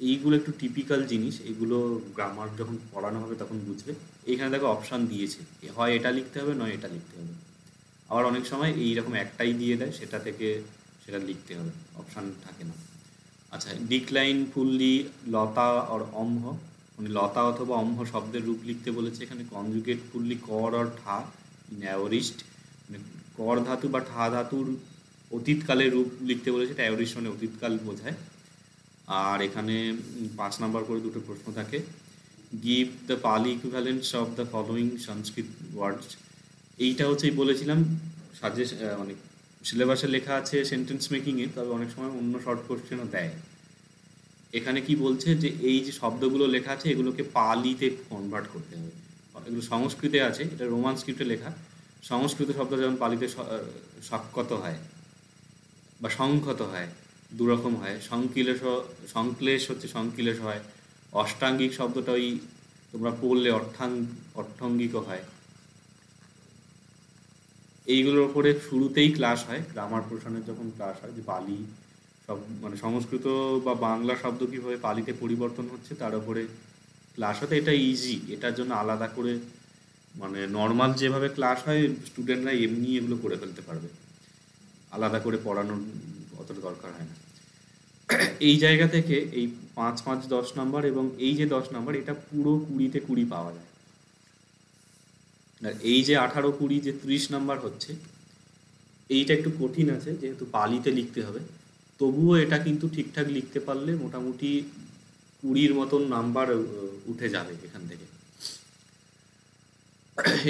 এইগুলো একটু টিপিক্যাল জিনিস এগুলো গ্রামার যখন পড়ানো হবে তখন বুঝবে এইখানে দেখো অপশান দিয়েছে হয় এটা লিখতে হবে নয় এটা লিখতে হবে আবার অনেক সময় এই রকম একটাই দিয়ে দেয় সেটা থেকে সেটা লিখতে হবে অপশান থাকে না আচ্ছা ডিক্লাইন ফুললি লতা অর অম্ভ মানে লতা অথবা অম্ভ শব্দের রূপ লিখতে বলেছে এখানে কনজুগেট ফুললি কর অর ঠা ইন অ্যাওরিস্ট মানে কর ধাতু বা ঠা ধাতুর অতীতকালের রূপ লিখতে বলেছে এটা মানে অতীতকাল বোঝায় আর এখানে পাঁচ নাম্বার করে দুটো প্রশ্ন থাকে give the Pali equivalence of the following Sanskrit words এইটা হচ্ছে বলেছিলাম সাজেস মানে সিলেবাসে লেখা আছে সেন্টেন্স মেকিংয়ে তবে অনেক সময় অন্য শর্ট কোশ্চেনও দেয় এখানে কি বলছে যে এই যে শব্দগুলো লেখা আছে এগুলোকে পালিতে কনভার্ট করতে হবে এগুলো সংস্কৃতে আছে এটা রোমান স্ক্রিপ্টে লেখা সংস্কৃত শব্দ যেমন পালিতে সক্ষত হয় বা সংক্ষত হয় দুরকম হয় সংকিলেশ সংক্লেশ হচ্ছে সংক্লেশ হয় অষ্টাঙ্গিক শব্দটা ওই তোমরা পড়লে অর্থাঙ্গ অর্থাঙ্গিকও হয় এইগুলোর ওপরে শুরুতেই ক্লাস হয় গ্রামার পোষণের যখন ক্লাস হয় যে বালি সব মানে সংস্কৃত বা বাংলা শব্দ কীভাবে পালিতে পরিবর্তন হচ্ছে তার উপরে ক্লাস হতে এটা ইজি এটার জন্য আলাদা করে মানে নর্মাল যেভাবে ক্লাস হয় স্টুডেন্টরা এমনি এগুলো করে ফেলতে পারবে আলাদা করে পড়ানোর অতটা দরকার হয় না এই জায়গা থেকে এই পাঁচ পাঁচ দশ নম্বর এবং এই যে দশ নম্বর এটা পুরো কুড়িতে কুড়ি পাওয়া যায় আর এই যে আঠারো কুড়ি যে ত্রিশ নাম্বার হচ্ছে এইটা একটু কঠিন আছে যেহেতু পালিতে লিখতে হবে তবুও এটা কিন্তু ঠিকঠাক লিখতে পারলে মোটামুটি কুড়ির মতন নাম্বার উঠে যাবে এখান থেকে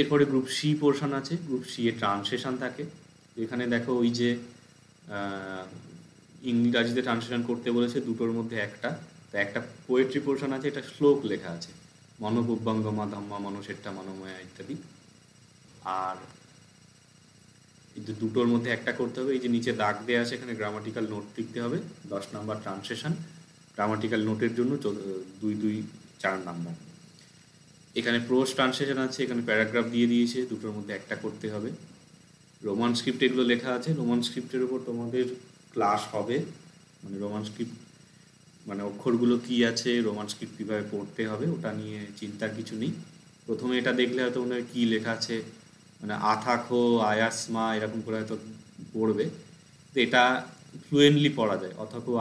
এরপরে গ্রুপ সি পোর্শন আছে গ্রুপ সি এ ট্রান্সলেশন থাকে এখানে দেখো ওই যে ইংরাজিতে ট্রান্সলেশন করতে বলেছে দুটোর মধ্যে একটা তো একটা পোয়েট্রি পোর্শন আছে এটা শ্লোক লেখা আছে মনোবুব্বাঙ্গমা ধাম্মা মনসেট্টা মনোময়া ইত্যাদি আর কিন্তু দুটোর মধ্যে একটা করতে হবে এই যে নিচে দাগ দেওয়া আছে এখানে গ্রামাটিক্যাল নোট লিখতে হবে দশ নাম্বার ট্রান্সলেশন গ্রামাটিক্যাল নোটের জন্য দুই দুই চার নাম্বার এখানে প্রোস ট্রান্সলেশন আছে এখানে প্যারাগ্রাফ দিয়ে দিয়েছে দুটোর মধ্যে একটা করতে হবে রোমান স্ক্রিপ্ট এগুলো লেখা আছে রোমান স্ক্রিপ্টের ওপর তোমাদের ক্লাস হবে মানে রোমান স্ক্রিপ্ট মানে অক্ষরগুলো কি আছে রোমান স্ক্রিপ্ট কীভাবে পড়তে হবে ওটা নিয়ে চিন্তার কিছু নেই প্রথমে এটা দেখলে হয়তো ওনার কী লেখা আছে মানে আথাখো আয়াসমা এরকম করে হয়তো পড়বে তো এটা ফ্লুয়েন্টলি পড়া যায় অথকো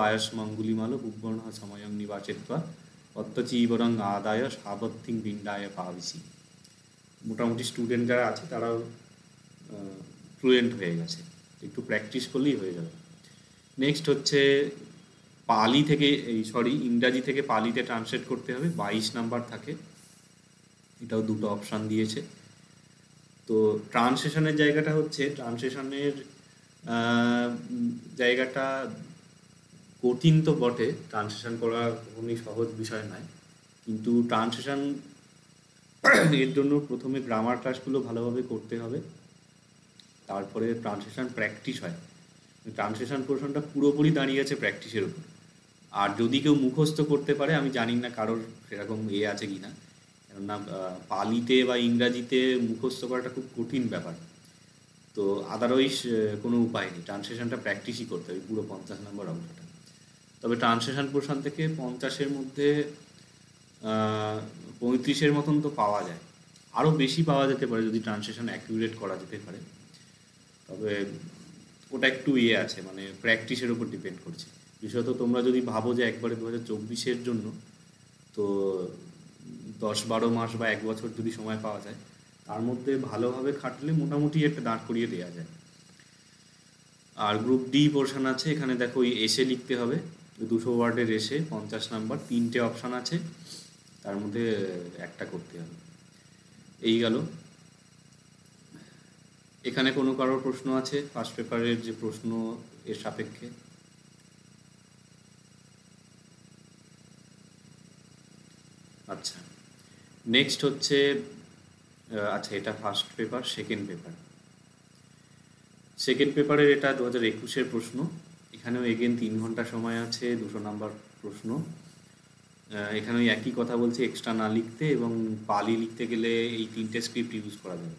মালো উপবর্ণ সময়ং নিবাচিত্বা অত্যচীবরং আদায় সাবত্থিং বিন্দায় পাবিসি মোটামুটি স্টুডেন্ট যারা আছে তারাও ফ্লুয়েন্ট হয়ে গেছে একটু প্র্যাকটিস করলেই হয়ে যাবে নেক্সট হচ্ছে পালি থেকে এই সরি ইংরাজি থেকে পালিতে ট্রান্সলেট করতে হবে বাইশ নাম্বার থাকে এটাও দুটো অপশান দিয়েছে তো ট্রান্সেশনের জায়গাটা হচ্ছে ট্রান্সেশনের জায়গাটা কঠিন তো বটে ট্রান্সেশন করা কখনোই সহজ বিষয় নয় কিন্তু ট্রান্সেশন এর জন্য প্রথমে গ্রামার ক্লাসগুলো ভালোভাবে করতে হবে তারপরে ট্রান্সেশন প্র্যাকটিস হয় ট্রান্সেশন পোর্শনটা পুরোপুরি দাঁড়িয়ে আছে প্র্যাকটিসের উপর আর যদি কেউ মুখস্থ করতে পারে আমি জানি না কারোর সেরকম এ আছে কি না কেননা পালিতে বা ইংরাজিতে মুখস্থ করাটা খুব কঠিন ব্যাপার তো আদারওয়াইজ কোনো উপায় নেই ট্রান্সলেশনটা প্র্যাকটিসই করতে হবে পুরো পঞ্চাশ নম্বর অংশটা তবে ট্রান্সলেশন পোর্শন থেকে পঞ্চাশের মধ্যে পঁয়ত্রিশের মতন তো পাওয়া যায় আরও বেশি পাওয়া যেতে পারে যদি ট্রান্সলেশন অ্যাকিউরেট করা যেতে পারে তবে ওটা একটু ইয়ে আছে মানে প্র্যাকটিসের উপর ডিপেন্ড করছে বিশেষত তোমরা যদি ভাবো যে একবারে দু হাজার চব্বিশের জন্য তো দশ বারো মাস বা এক বছর যদি সময় পাওয়া যায় তার মধ্যে ভালোভাবে খাটলে মোটামুটি একটা দাঁড় করিয়ে দেওয়া যায় আর গ্রুপ ডি পোর্শন আছে এখানে দেখো ওই এসে লিখতে হবে দুশো ওয়ার্ডের এসে পঞ্চাশ নাম্বার তিনটে অপশান আছে তার মধ্যে একটা করতে হবে এই গেল এখানে কোনো কারোর প্রশ্ন আছে ফার্স্ট পেপারের যে প্রশ্ন এর সাপেক্ষে আচ্ছা নেক্সট হচ্ছে আচ্ছা এটা first paper second paper second পেপারের এটা দু হাজার একুশের প্রশ্ন এখানেও এগেন তিন ঘন্টা সময় আছে দুশো নাম্বার প্রশ্ন এখানে ওই একই কথা বলছে এক্সট্রা না লিখতে এবং পালি লিখতে গেলে এই তিনটে স্ক্রিপ্ট ইউজ করা যাবে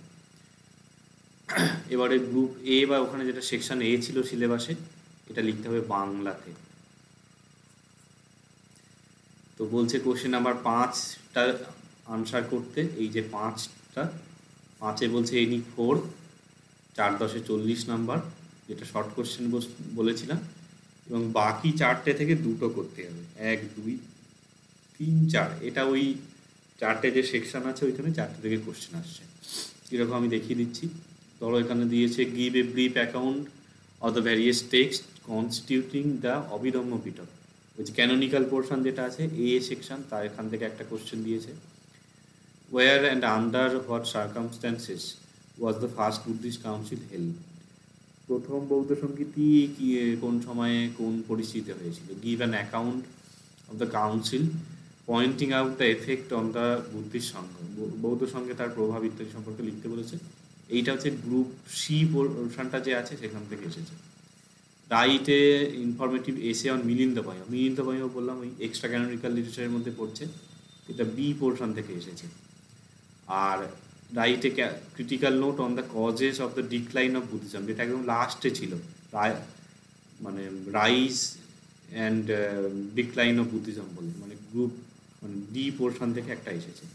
এবারে গ্রুপ এ বা ওখানে যেটা সেকশন এ ছিল সিলেবাসে এটা লিখতে হবে বাংলাতে তো বলছে কোশ্চেন নাম্বার পাঁচটা আনসার করতে এই যে পাঁচটা পাঁচে বলছে এনি ফোর চার দশে চল্লিশ নাম্বার যেটা শর্ট কোশ্চেন বলেছিলাম এবং বাকি চারটে থেকে দুটো করতে হবে এক দুই তিন চার এটা ওই চারটে যে সেকশন আছে ওইখানে চারটে থেকে কোশ্চেন আসছে এরকম আমি দেখিয়ে দিচ্ছি ধরো এখানে দিয়েছে give a brief account or the various text constituting the Abhidhamma Pitaka ওই যে ক্যানোনিক্যাল পোর্শন যেটা আছে এ সেকশন তার এখান থেকে একটা কোশ্চেন দিয়েছে where and under what circumstances was the first Buddhist council held? প্রথম বৌদ্ধ সংগীতি কি কোন সময়ে কোন পরিস্থিতি হয়েছিল give an account of the council pointing out the effect on the Buddhist Sangha বৌদ্ধ সঙ্গে তার প্রভাব ইত্যাদি সম্পর্কে লিখতে বলেছে এইটা হচ্ছে গ্রুপ সি পোর্শনটা যে আছে সেখান থেকে এসেছে রাইটে ইনফরমেটিভ এসে অন মিলিন্দ বয় মিলিন্দ ভয়ও বললাম ওই এক্সট্রা ক্যানোনিক্যাল লিটারেচারের মধ্যে পড়ছে এটা বি পোর্শন থেকে এসেছে আর write a critical note on the causes of the decline of Buddhism যেটা একদম লাস্টে ছিল মানে rise and decline of Buddhism বলে মানে গ্রুপ মানে ডি পোর্শন থেকে একটা এসেছে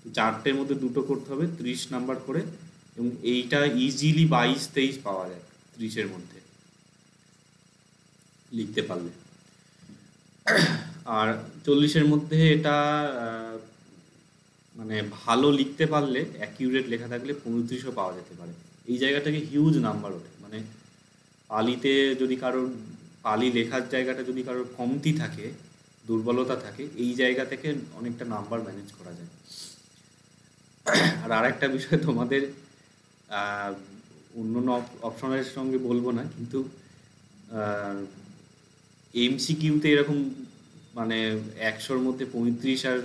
তো চারটের মধ্যে দুটো করতে হবে ত্রিশ নাম্বার করে এবং এইটা ইজিলি বাইশ তেইশ পাওয়া যায় ত্রিশের মধ্যে লিখতে পারলে আর চল্লিশের মধ্যে এটা মানে ভালো লিখতে পারলে অ্যাকিউরেট লেখা থাকলে পঁয়ত্রিশও পাওয়া যেতে পারে এই জায়গাটাকে হিউজ নাম্বার ওঠে মানে পালিতে যদি কারোর পালি লেখার জায়গাটা যদি কারোর কমতি থাকে দুর্বলতা থাকে এই জায়গা থেকে অনেকটা নাম্বার ম্যানেজ করা যায় আর আরেকটা বিষয় তোমাদের অন্য অপশনের সঙ্গে বলবো না কিন্তু এমসিকিউতে এরকম মানে একশোর মধ্যে পঁয়ত্রিশ আর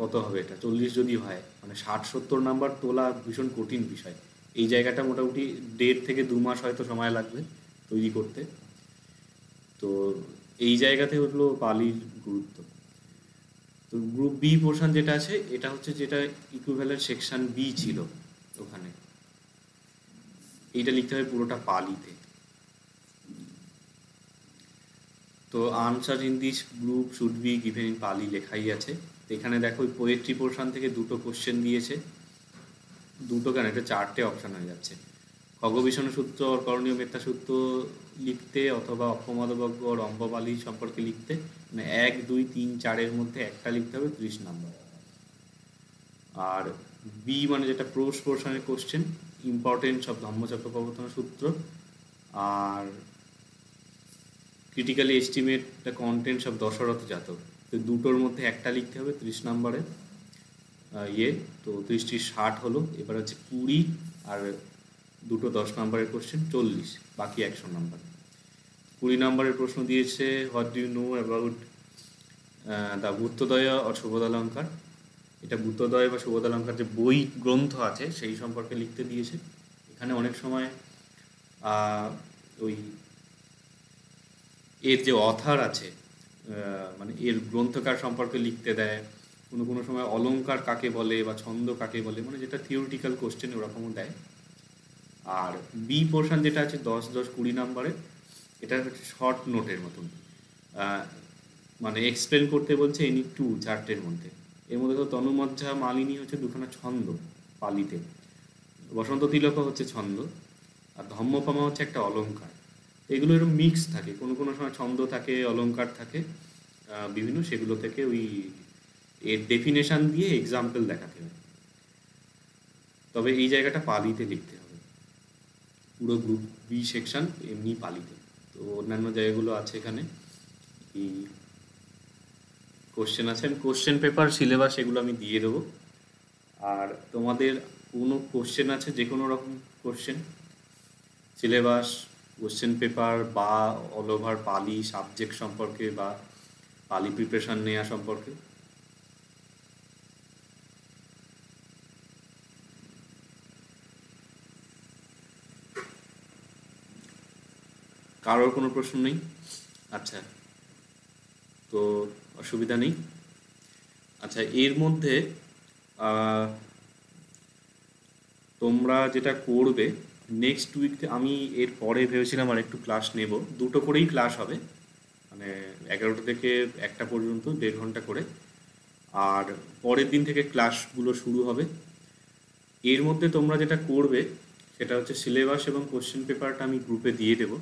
কত হবে এটা চল্লিশ যদি হয় মানে ষাট সত্তর নাম্বার তোলা ভীষণ কঠিন বিষয় এই জায়গাটা মোটামুটি দেড় থেকে দু মাস হয়তো সময় লাগবে তৈরি করতে তো এই জায়গাতে হলো পালির গুরুত্ব তো গ্রুপ বি পোর্শন যেটা আছে এটা হচ্ছে যেটা ভ্যালের সেকশন বি ছিল ওখানে এইটা লিখতে হবে পুরোটা পালিতে তো answer in this group should be given in Pali লেখাই আছে তো এখানে দেখো পোয়েট্রি পোর্শন থেকে দুটো কোশ্চেন দিয়েছে দুটো কেন এটা চারটে অপশান হয়ে যাচ্ছে খগবিষণ সূত্র আর করণীয় মেত্তা সূত্র লিখতে অথবা অপমদবজ্ঞ আর অম্ববালি সম্পর্কে লিখতে মানে এক দুই তিন চারের মধ্যে একটা লিখতে হবে ত্রিশ নম্বর আর বি মানে যেটা প্রোস পোর্শনের কোশ্চেন ইম্পর্টেন্ট সব ধর্মচক্র প্রবর্তন সূত্র আর ক্রিটিক্যালি এস্টিমেট দ্য কন্টেন্ট সব দশরথ জাতক তো দুটোর মধ্যে একটা লিখতে হবে ত্রিশ নাম্বারে ইয়ে তো ত্রিশটি ষাট হলো এবার হচ্ছে কুড়ি আর দুটো দশ নম্বরের কোশ্চেন চল্লিশ বাকি একশো নাম্বার কুড়ি নাম্বারের প্রশ্ন দিয়েছে what do know about the Buddhadaya or Subodhalankara এটা বুদ্ধদয় বা শুভদালঙ্কার যে বই গ্রন্থ আছে সেই সম্পর্কে লিখতে দিয়েছে এখানে অনেক সময় ওই এর যে অথার আছে মানে এর গ্রন্থকার সম্পর্কে লিখতে দেয় কোনো কোনো সময় অলঙ্কার কাকে বলে বা ছন্দ কাকে বলে মানে যেটা থিওরিটিক্যাল কোশ্চেন ওরকমও দেয় আর বি পোর্শন যেটা আছে দশ দশ কুড়ি নাম্বারে এটা হচ্ছে শর্ট নোটের মতন মানে এক্সপ্লেন করতে বলছে এনি টু চারটের মধ্যে এর মধ্যে তো তনুমজ্জা মালিনী হচ্ছে দুখানা ছন্দ পালিতে বসন্ত তিলক হচ্ছে ছন্দ আর ধম্মপমা হচ্ছে একটা অলঙ্কার এগুলো এরকম মিক্স থাকে কোনো কোনো সময় ছন্দ থাকে অলঙ্কার থাকে বিভিন্ন সেগুলো থেকে ওই এর ডেফিনেশান দিয়ে এক্সাম্পল দেখাতে হবে তবে এই জায়গাটা পালিতে লিখতে হবে পুরো গ্রুপ বি সেকশন এমনি পালিতে তো অন্যান্য জায়গাগুলো আছে এখানে এই কোশ্চেন আছে আমি কোশ্চেন পেপার সিলেবাস এগুলো আমি দিয়ে দেবো আর তোমাদের কোনো কোশ্চেন আছে যে কোনো রকম কোশ্চেন সিলেবাস কোশ্চেন পেপার বা অল ওভার পালি সাবজেক্ট সম্পর্কে বা পালি প্রিপারেশান নেওয়া সম্পর্কে কারোর কোনো প্রশ্ন নেই আচ্ছা তো অসুবিধা নেই আচ্ছা এর মধ্যে তোমরা যেটা করবে নেক্সট উইক আমি এর পরে ভেবেছিলাম আর একটু ক্লাস নেব দুটো করেই ক্লাস হবে মানে এগারোটা থেকে একটা পর্যন্ত দেড় ঘন্টা করে আর পরের দিন থেকে ক্লাসগুলো শুরু হবে এর মধ্যে তোমরা যেটা করবে সেটা হচ্ছে সিলেবাস এবং কোশ্চেন পেপারটা আমি গ্রুপে দিয়ে দেব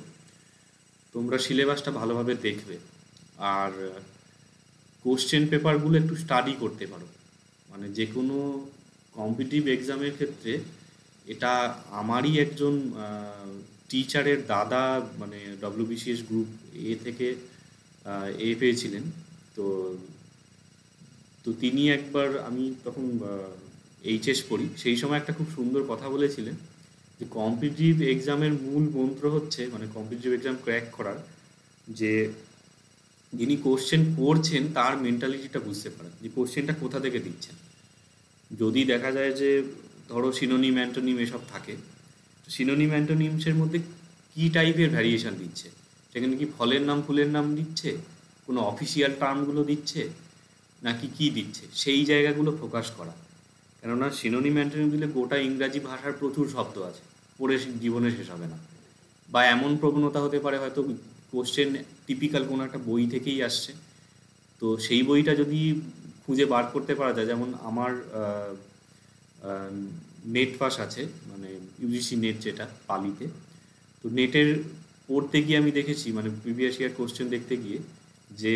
তোমরা সিলেবাসটা ভালোভাবে দেখবে আর কোশ্চেন পেপারগুলো একটু স্টাডি করতে পারো মানে যে কোনো কম্পিটিভ এক্সামের ক্ষেত্রে এটা আমারই একজন টিচারের দাদা মানে ডব্লিউবিসিএস গ্রুপ এ থেকে এ পেয়েছিলেন তো তো তিনি একবার আমি তখন এইচএস পড়ি সেই সময় একটা খুব সুন্দর কথা বলেছিলেন যে কম্পিটিটিভ এক্সামের মূল মন্ত্র হচ্ছে মানে কম্পিটিটিভ এক্সাম ক্র্যাক করার যে যিনি কোশ্চেন করছেন তার মেন্টালিটিটা বুঝতে পারেন যে কোশ্চেনটা কোথা থেকে দিচ্ছেন যদি দেখা যায় যে ধরো সিনোনিম অ্যান্টোনিম এসব থাকে সিনোনিম অ্যান্টোনিমসের মধ্যে কী টাইপের ভ্যারিয়েশন দিচ্ছে সেখানে কি ফলের নাম ফুলের নাম দিচ্ছে কোনো অফিসিয়াল টার্মগুলো দিচ্ছে নাকি কি দিচ্ছে সেই জায়গাগুলো ফোকাস করা কেননা সিনোনিম অ্যান্টোনিম দিলে গোটা ইংরাজি ভাষার প্রচুর শব্দ আছে পড়ে জীবনে শেষ হবে না বা এমন প্রবণতা হতে পারে হয়তো কোশ্চেন টিপিক্যাল কোনো একটা বই থেকেই আসছে তো সেই বইটা যদি খুঁজে বার করতে পারা যায় যেমন আমার নেট পাস আছে মানে ইউজিসি নেট যেটা পালিতে তো নেটের পড়তে গিয়ে আমি দেখেছি মানে প্রিভিয়াস ইয়ার কোশ্চেন দেখতে গিয়ে যে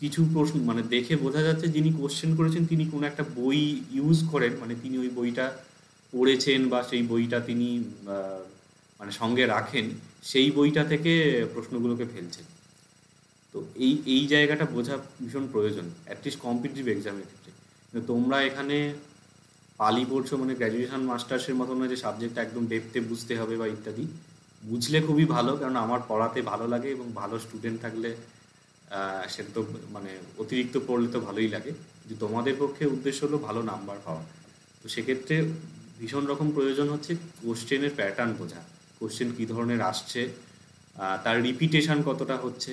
কিছু প্রশ্ন মানে দেখে বোঝা যাচ্ছে যিনি কোশ্চেন করেছেন তিনি কোনো একটা বই ইউজ করেন মানে তিনি ওই বইটা পড়েছেন বা সেই বইটা তিনি মানে সঙ্গে রাখেন সেই বইটা থেকে প্রশ্নগুলোকে ফেলছেন তো এই এই জায়গাটা বোঝা ভীষণ প্রয়োজন অ্যাটলিস্ট কম্পিটিটিভ এক্সামের ক্ষেত্রে তোমরা এখানে পালি পড়ছো মানে গ্র্যাজুয়েশান মাস্টার্সের মতো নয় যে সাবজেক্ট একদম ডেপতে বুঝতে হবে বা ইত্যাদি বুঝলে খুবই ভালো কারণ আমার পড়াতে ভালো লাগে এবং ভালো স্টুডেন্ট থাকলে সে তো মানে অতিরিক্ত পড়লে তো ভালোই লাগে যে তোমাদের পক্ষে উদ্দেশ্য হলো ভালো নাম্বার পাওয়া তো সেক্ষেত্রে ভীষণ রকম প্রয়োজন হচ্ছে কোশ্চেনের প্যাটার্ন বোঝা কোশ্চেন কী ধরনের আসছে তার রিপিটেশান কতটা হচ্ছে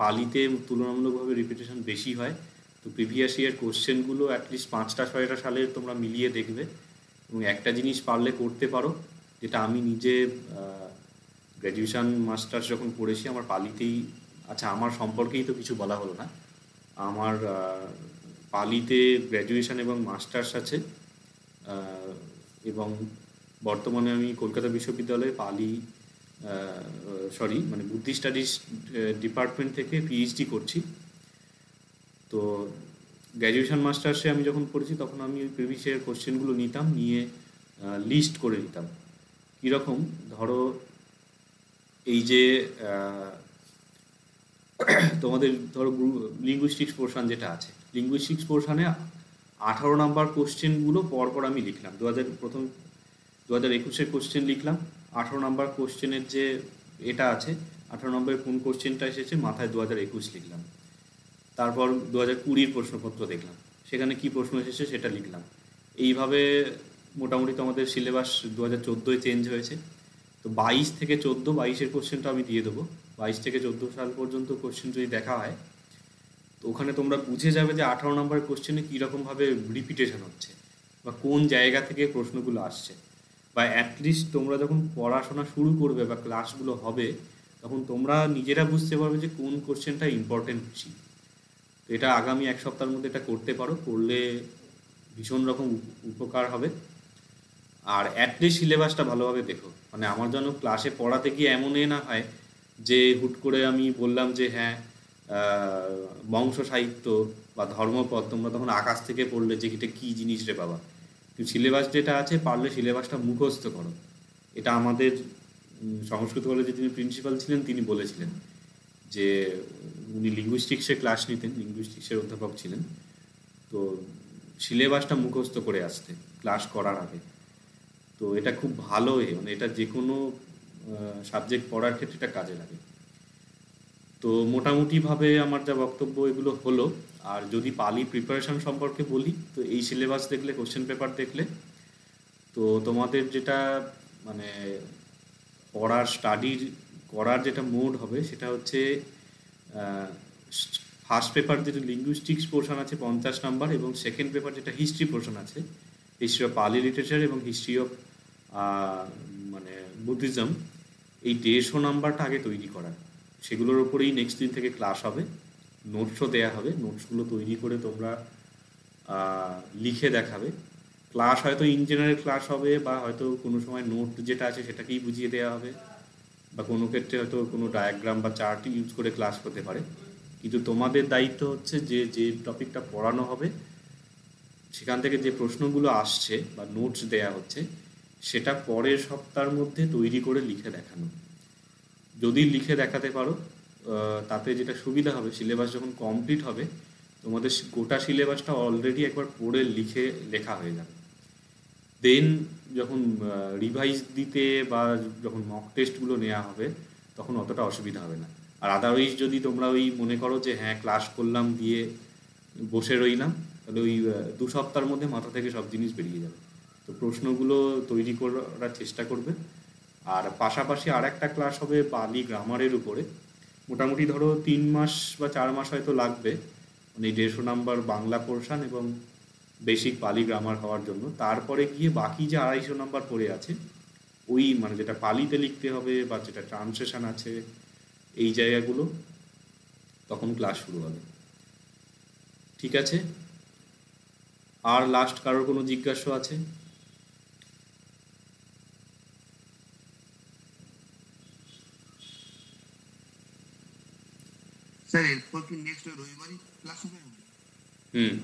পালিতে তুলনামূলকভাবে রিপিটেশান বেশি হয় তো প্রিভিয়াস ইয়ার কোশ্চেনগুলো অ্যাটলিস্ট পাঁচটা ছয়টা সালের তোমরা মিলিয়ে দেখবে এবং একটা জিনিস পারলে করতে পারো যেটা আমি নিজে গ্র্যাজুয়েশান মাস্টার্স যখন পড়েছি আমার পালিতেই আচ্ছা আমার সম্পর্কেই তো কিছু বলা হলো না আমার পালিতে গ্র্যাজুয়েশান এবং মাস্টার্স আছে এবং বর্তমানে আমি কলকাতা বিশ্ববিদ্যালয়ে পালি সরি মানে বুদ্ধি স্টাডিজ ডিপার্টমেন্ট থেকে পিএইচডি করছি তো গ্র্যাজুয়েশান মাস্টার্সে আমি যখন পড়েছি তখন আমি ওই প্রিভিয়াস কোশ্চেনগুলো নিতাম নিয়ে লিস্ট করে নিতাম কীরকম ধরো এই যে তোমাদের ধরো লিঙ্গুইস্টিক্স পোর্শান যেটা আছে লিঙ্গুইস্টিক্স পোর্শানে আঠারো নাম্বার কোশ্চেনগুলো পরপর আমি লিখলাম দু হাজার প্রথম দু হাজার একুশের কোশ্চেন লিখলাম আঠারো নাম্বার কোশ্চেনের যে এটা আছে আঠারো নম্বরের কোন কোশ্চেনটা এসেছে মাথায় দু হাজার একুশ লিখলাম তারপর দু হাজার কুড়ির প্রশ্নপত্র দেখলাম সেখানে কি প্রশ্ন এসেছে সেটা লিখলাম এইভাবে মোটামুটি তো আমাদের সিলেবাস দু হাজার চোদ্দোয় চেঞ্জ হয়েছে তো বাইশ থেকে চোদ্দ বাইশের কোশ্চেনটা আমি দিয়ে দেবো বাইশ থেকে চোদ্দো সাল পর্যন্ত কোশ্চেন যদি দেখা হয় তো ওখানে তোমরা বুঝে যাবে যে আঠারো নম্বরের কোশ্চেনে কীরকমভাবে রিপিটেশন হচ্ছে বা কোন জায়গা থেকে প্রশ্নগুলো আসছে বা অ্যাটলিস্ট তোমরা যখন পড়াশোনা শুরু করবে বা ক্লাসগুলো হবে তখন তোমরা নিজেরা বুঝতে পারবে যে কোন কোশ্চেনটা ইম্পর্টেন্ট বেশি এটা আগামী এক সপ্তাহের মধ্যে এটা করতে পারো করলে ভীষণ রকম উপকার হবে আর অ্যাটলিস্ট সিলেবাসটা ভালোভাবে দেখো মানে আমার যেন ক্লাসে পড়াতে গিয়ে এমনই না হয় যে হুট করে আমি বললাম যে হ্যাঁ বংশ সাহিত্য বা ধর্মপদ তোমরা তখন আকাশ থেকে পড়লে যে এটা কী জিনিস রে বাবা কিন্তু সিলেবাস যেটা আছে পারলে সিলেবাসটা মুখস্থ করো এটা আমাদের সংস্কৃত কলেজে যিনি প্রিন্সিপাল ছিলেন তিনি বলেছিলেন যে উনি লিঙ্গুইস্টিক্সের ক্লাস নিতেন লিঙ্গুইস্টিক্সের অধ্যাপক ছিলেন তো সিলেবাসটা মুখস্থ করে আসতে ক্লাস করার আগে তো এটা খুব ভালো এ মানে এটা যে কোনো সাবজেক্ট পড়ার ক্ষেত্রে এটা কাজে লাগে তো মোটামুটিভাবে আমার যা বক্তব্য এগুলো হলো আর যদি পালি প্রিপারেশন সম্পর্কে বলি তো এই সিলেবাস দেখলে কোশ্চেন পেপার দেখলে তো তোমাদের যেটা মানে পড়ার স্টাডির করার যেটা মোড হবে সেটা হচ্ছে ফার্স্ট পেপার যেটা লিঙ্গুইস্টিক্স পোর্শন আছে পঞ্চাশ নাম্বার এবং সেকেন্ড পেপার যেটা হিস্ট্রি পোর্শন আছে হিস্ট্রি অফ পালি লিটারেচার এবং হিস্ট্রি অফ মানে বুদ্ধিজম এই দেড়শো নাম্বারটা আগে তৈরি করা সেগুলোর ওপরেই নেক্সট দিন থেকে ক্লাস হবে নোটসও দেয়া হবে নোটসগুলো তৈরি করে তোমরা লিখে দেখাবে ক্লাস হয়তো ইঞ্জিনিয়ারের ক্লাস হবে বা হয়তো কোনো সময় নোট যেটা আছে সেটাকেই বুঝিয়ে দেওয়া হবে বা কোনো ক্ষেত্রে হয়তো কোনো ডায়াগ্রাম বা চার্ট ইউজ করে ক্লাস করতে পারে কিন্তু তোমাদের দায়িত্ব হচ্ছে যে যে টপিকটা পড়ানো হবে সেখান থেকে যে প্রশ্নগুলো আসছে বা নোটস দেয়া হচ্ছে সেটা পরের সপ্তাহের মধ্যে তৈরি করে লিখে দেখানো যদি লিখে দেখাতে পারো তাতে যেটা সুবিধা হবে সিলেবাস যখন কমপ্লিট হবে তোমাদের গোটা সিলেবাসটা অলরেডি একবার পড়ে লিখে লেখা হয়ে যাবে দেন যখন রিভাইজ দিতে বা যখন মক টেস্টগুলো নেওয়া হবে তখন অতটা অসুবিধা হবে না আর আদারওয়াইজ যদি তোমরা ওই মনে করো যে হ্যাঁ ক্লাস করলাম দিয়ে বসে রইলাম তাহলে ওই দু সপ্তাহের মধ্যে মাথা থেকে সব জিনিস বেরিয়ে যাবে তো প্রশ্নগুলো তৈরি করার চেষ্টা করবে আর পাশাপাশি আর একটা ক্লাস হবে বালি গ্রামারের উপরে মোটামুটি ধরো তিন মাস বা চার মাস হয়তো লাগবে মানে দেড়শো নাম্বার বাংলা পোর্শান এবং বেসিক পালি গ্রামার হওয়ার জন্য তারপরে গিয়ে বাকি যে আড়াইশো নাম্বার পড়ে আছে ওই মানে যেটা পালিতে লিখতে হবে বা যেটা ট্রান্সলেশন আছে এই জায়গাগুলো তখন ক্লাস শুরু হবে ঠিক আছে আর লাস্ট কারোর কোনো জিজ্ঞাসা আছে স্যার এরপর কি নেক্সট রবিবারই ক্লাস হবে হুম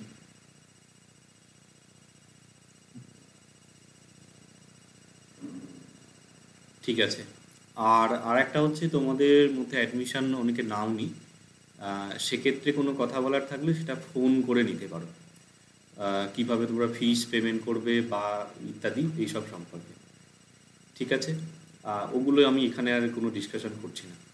ঠিক আছে আর আর একটা হচ্ছে তোমাদের মধ্যে অ্যাডমিশান অনেকে নাও নি সেক্ষেত্রে কোনো কথা বলার থাকলে সেটা ফোন করে নিতে পারো কিভাবে তোমরা ফিস পেমেন্ট করবে বা ইত্যাদি এইসব সম্পর্কে ঠিক আছে ওগুলো আমি এখানে আর কোনো ডিসকাশন করছি না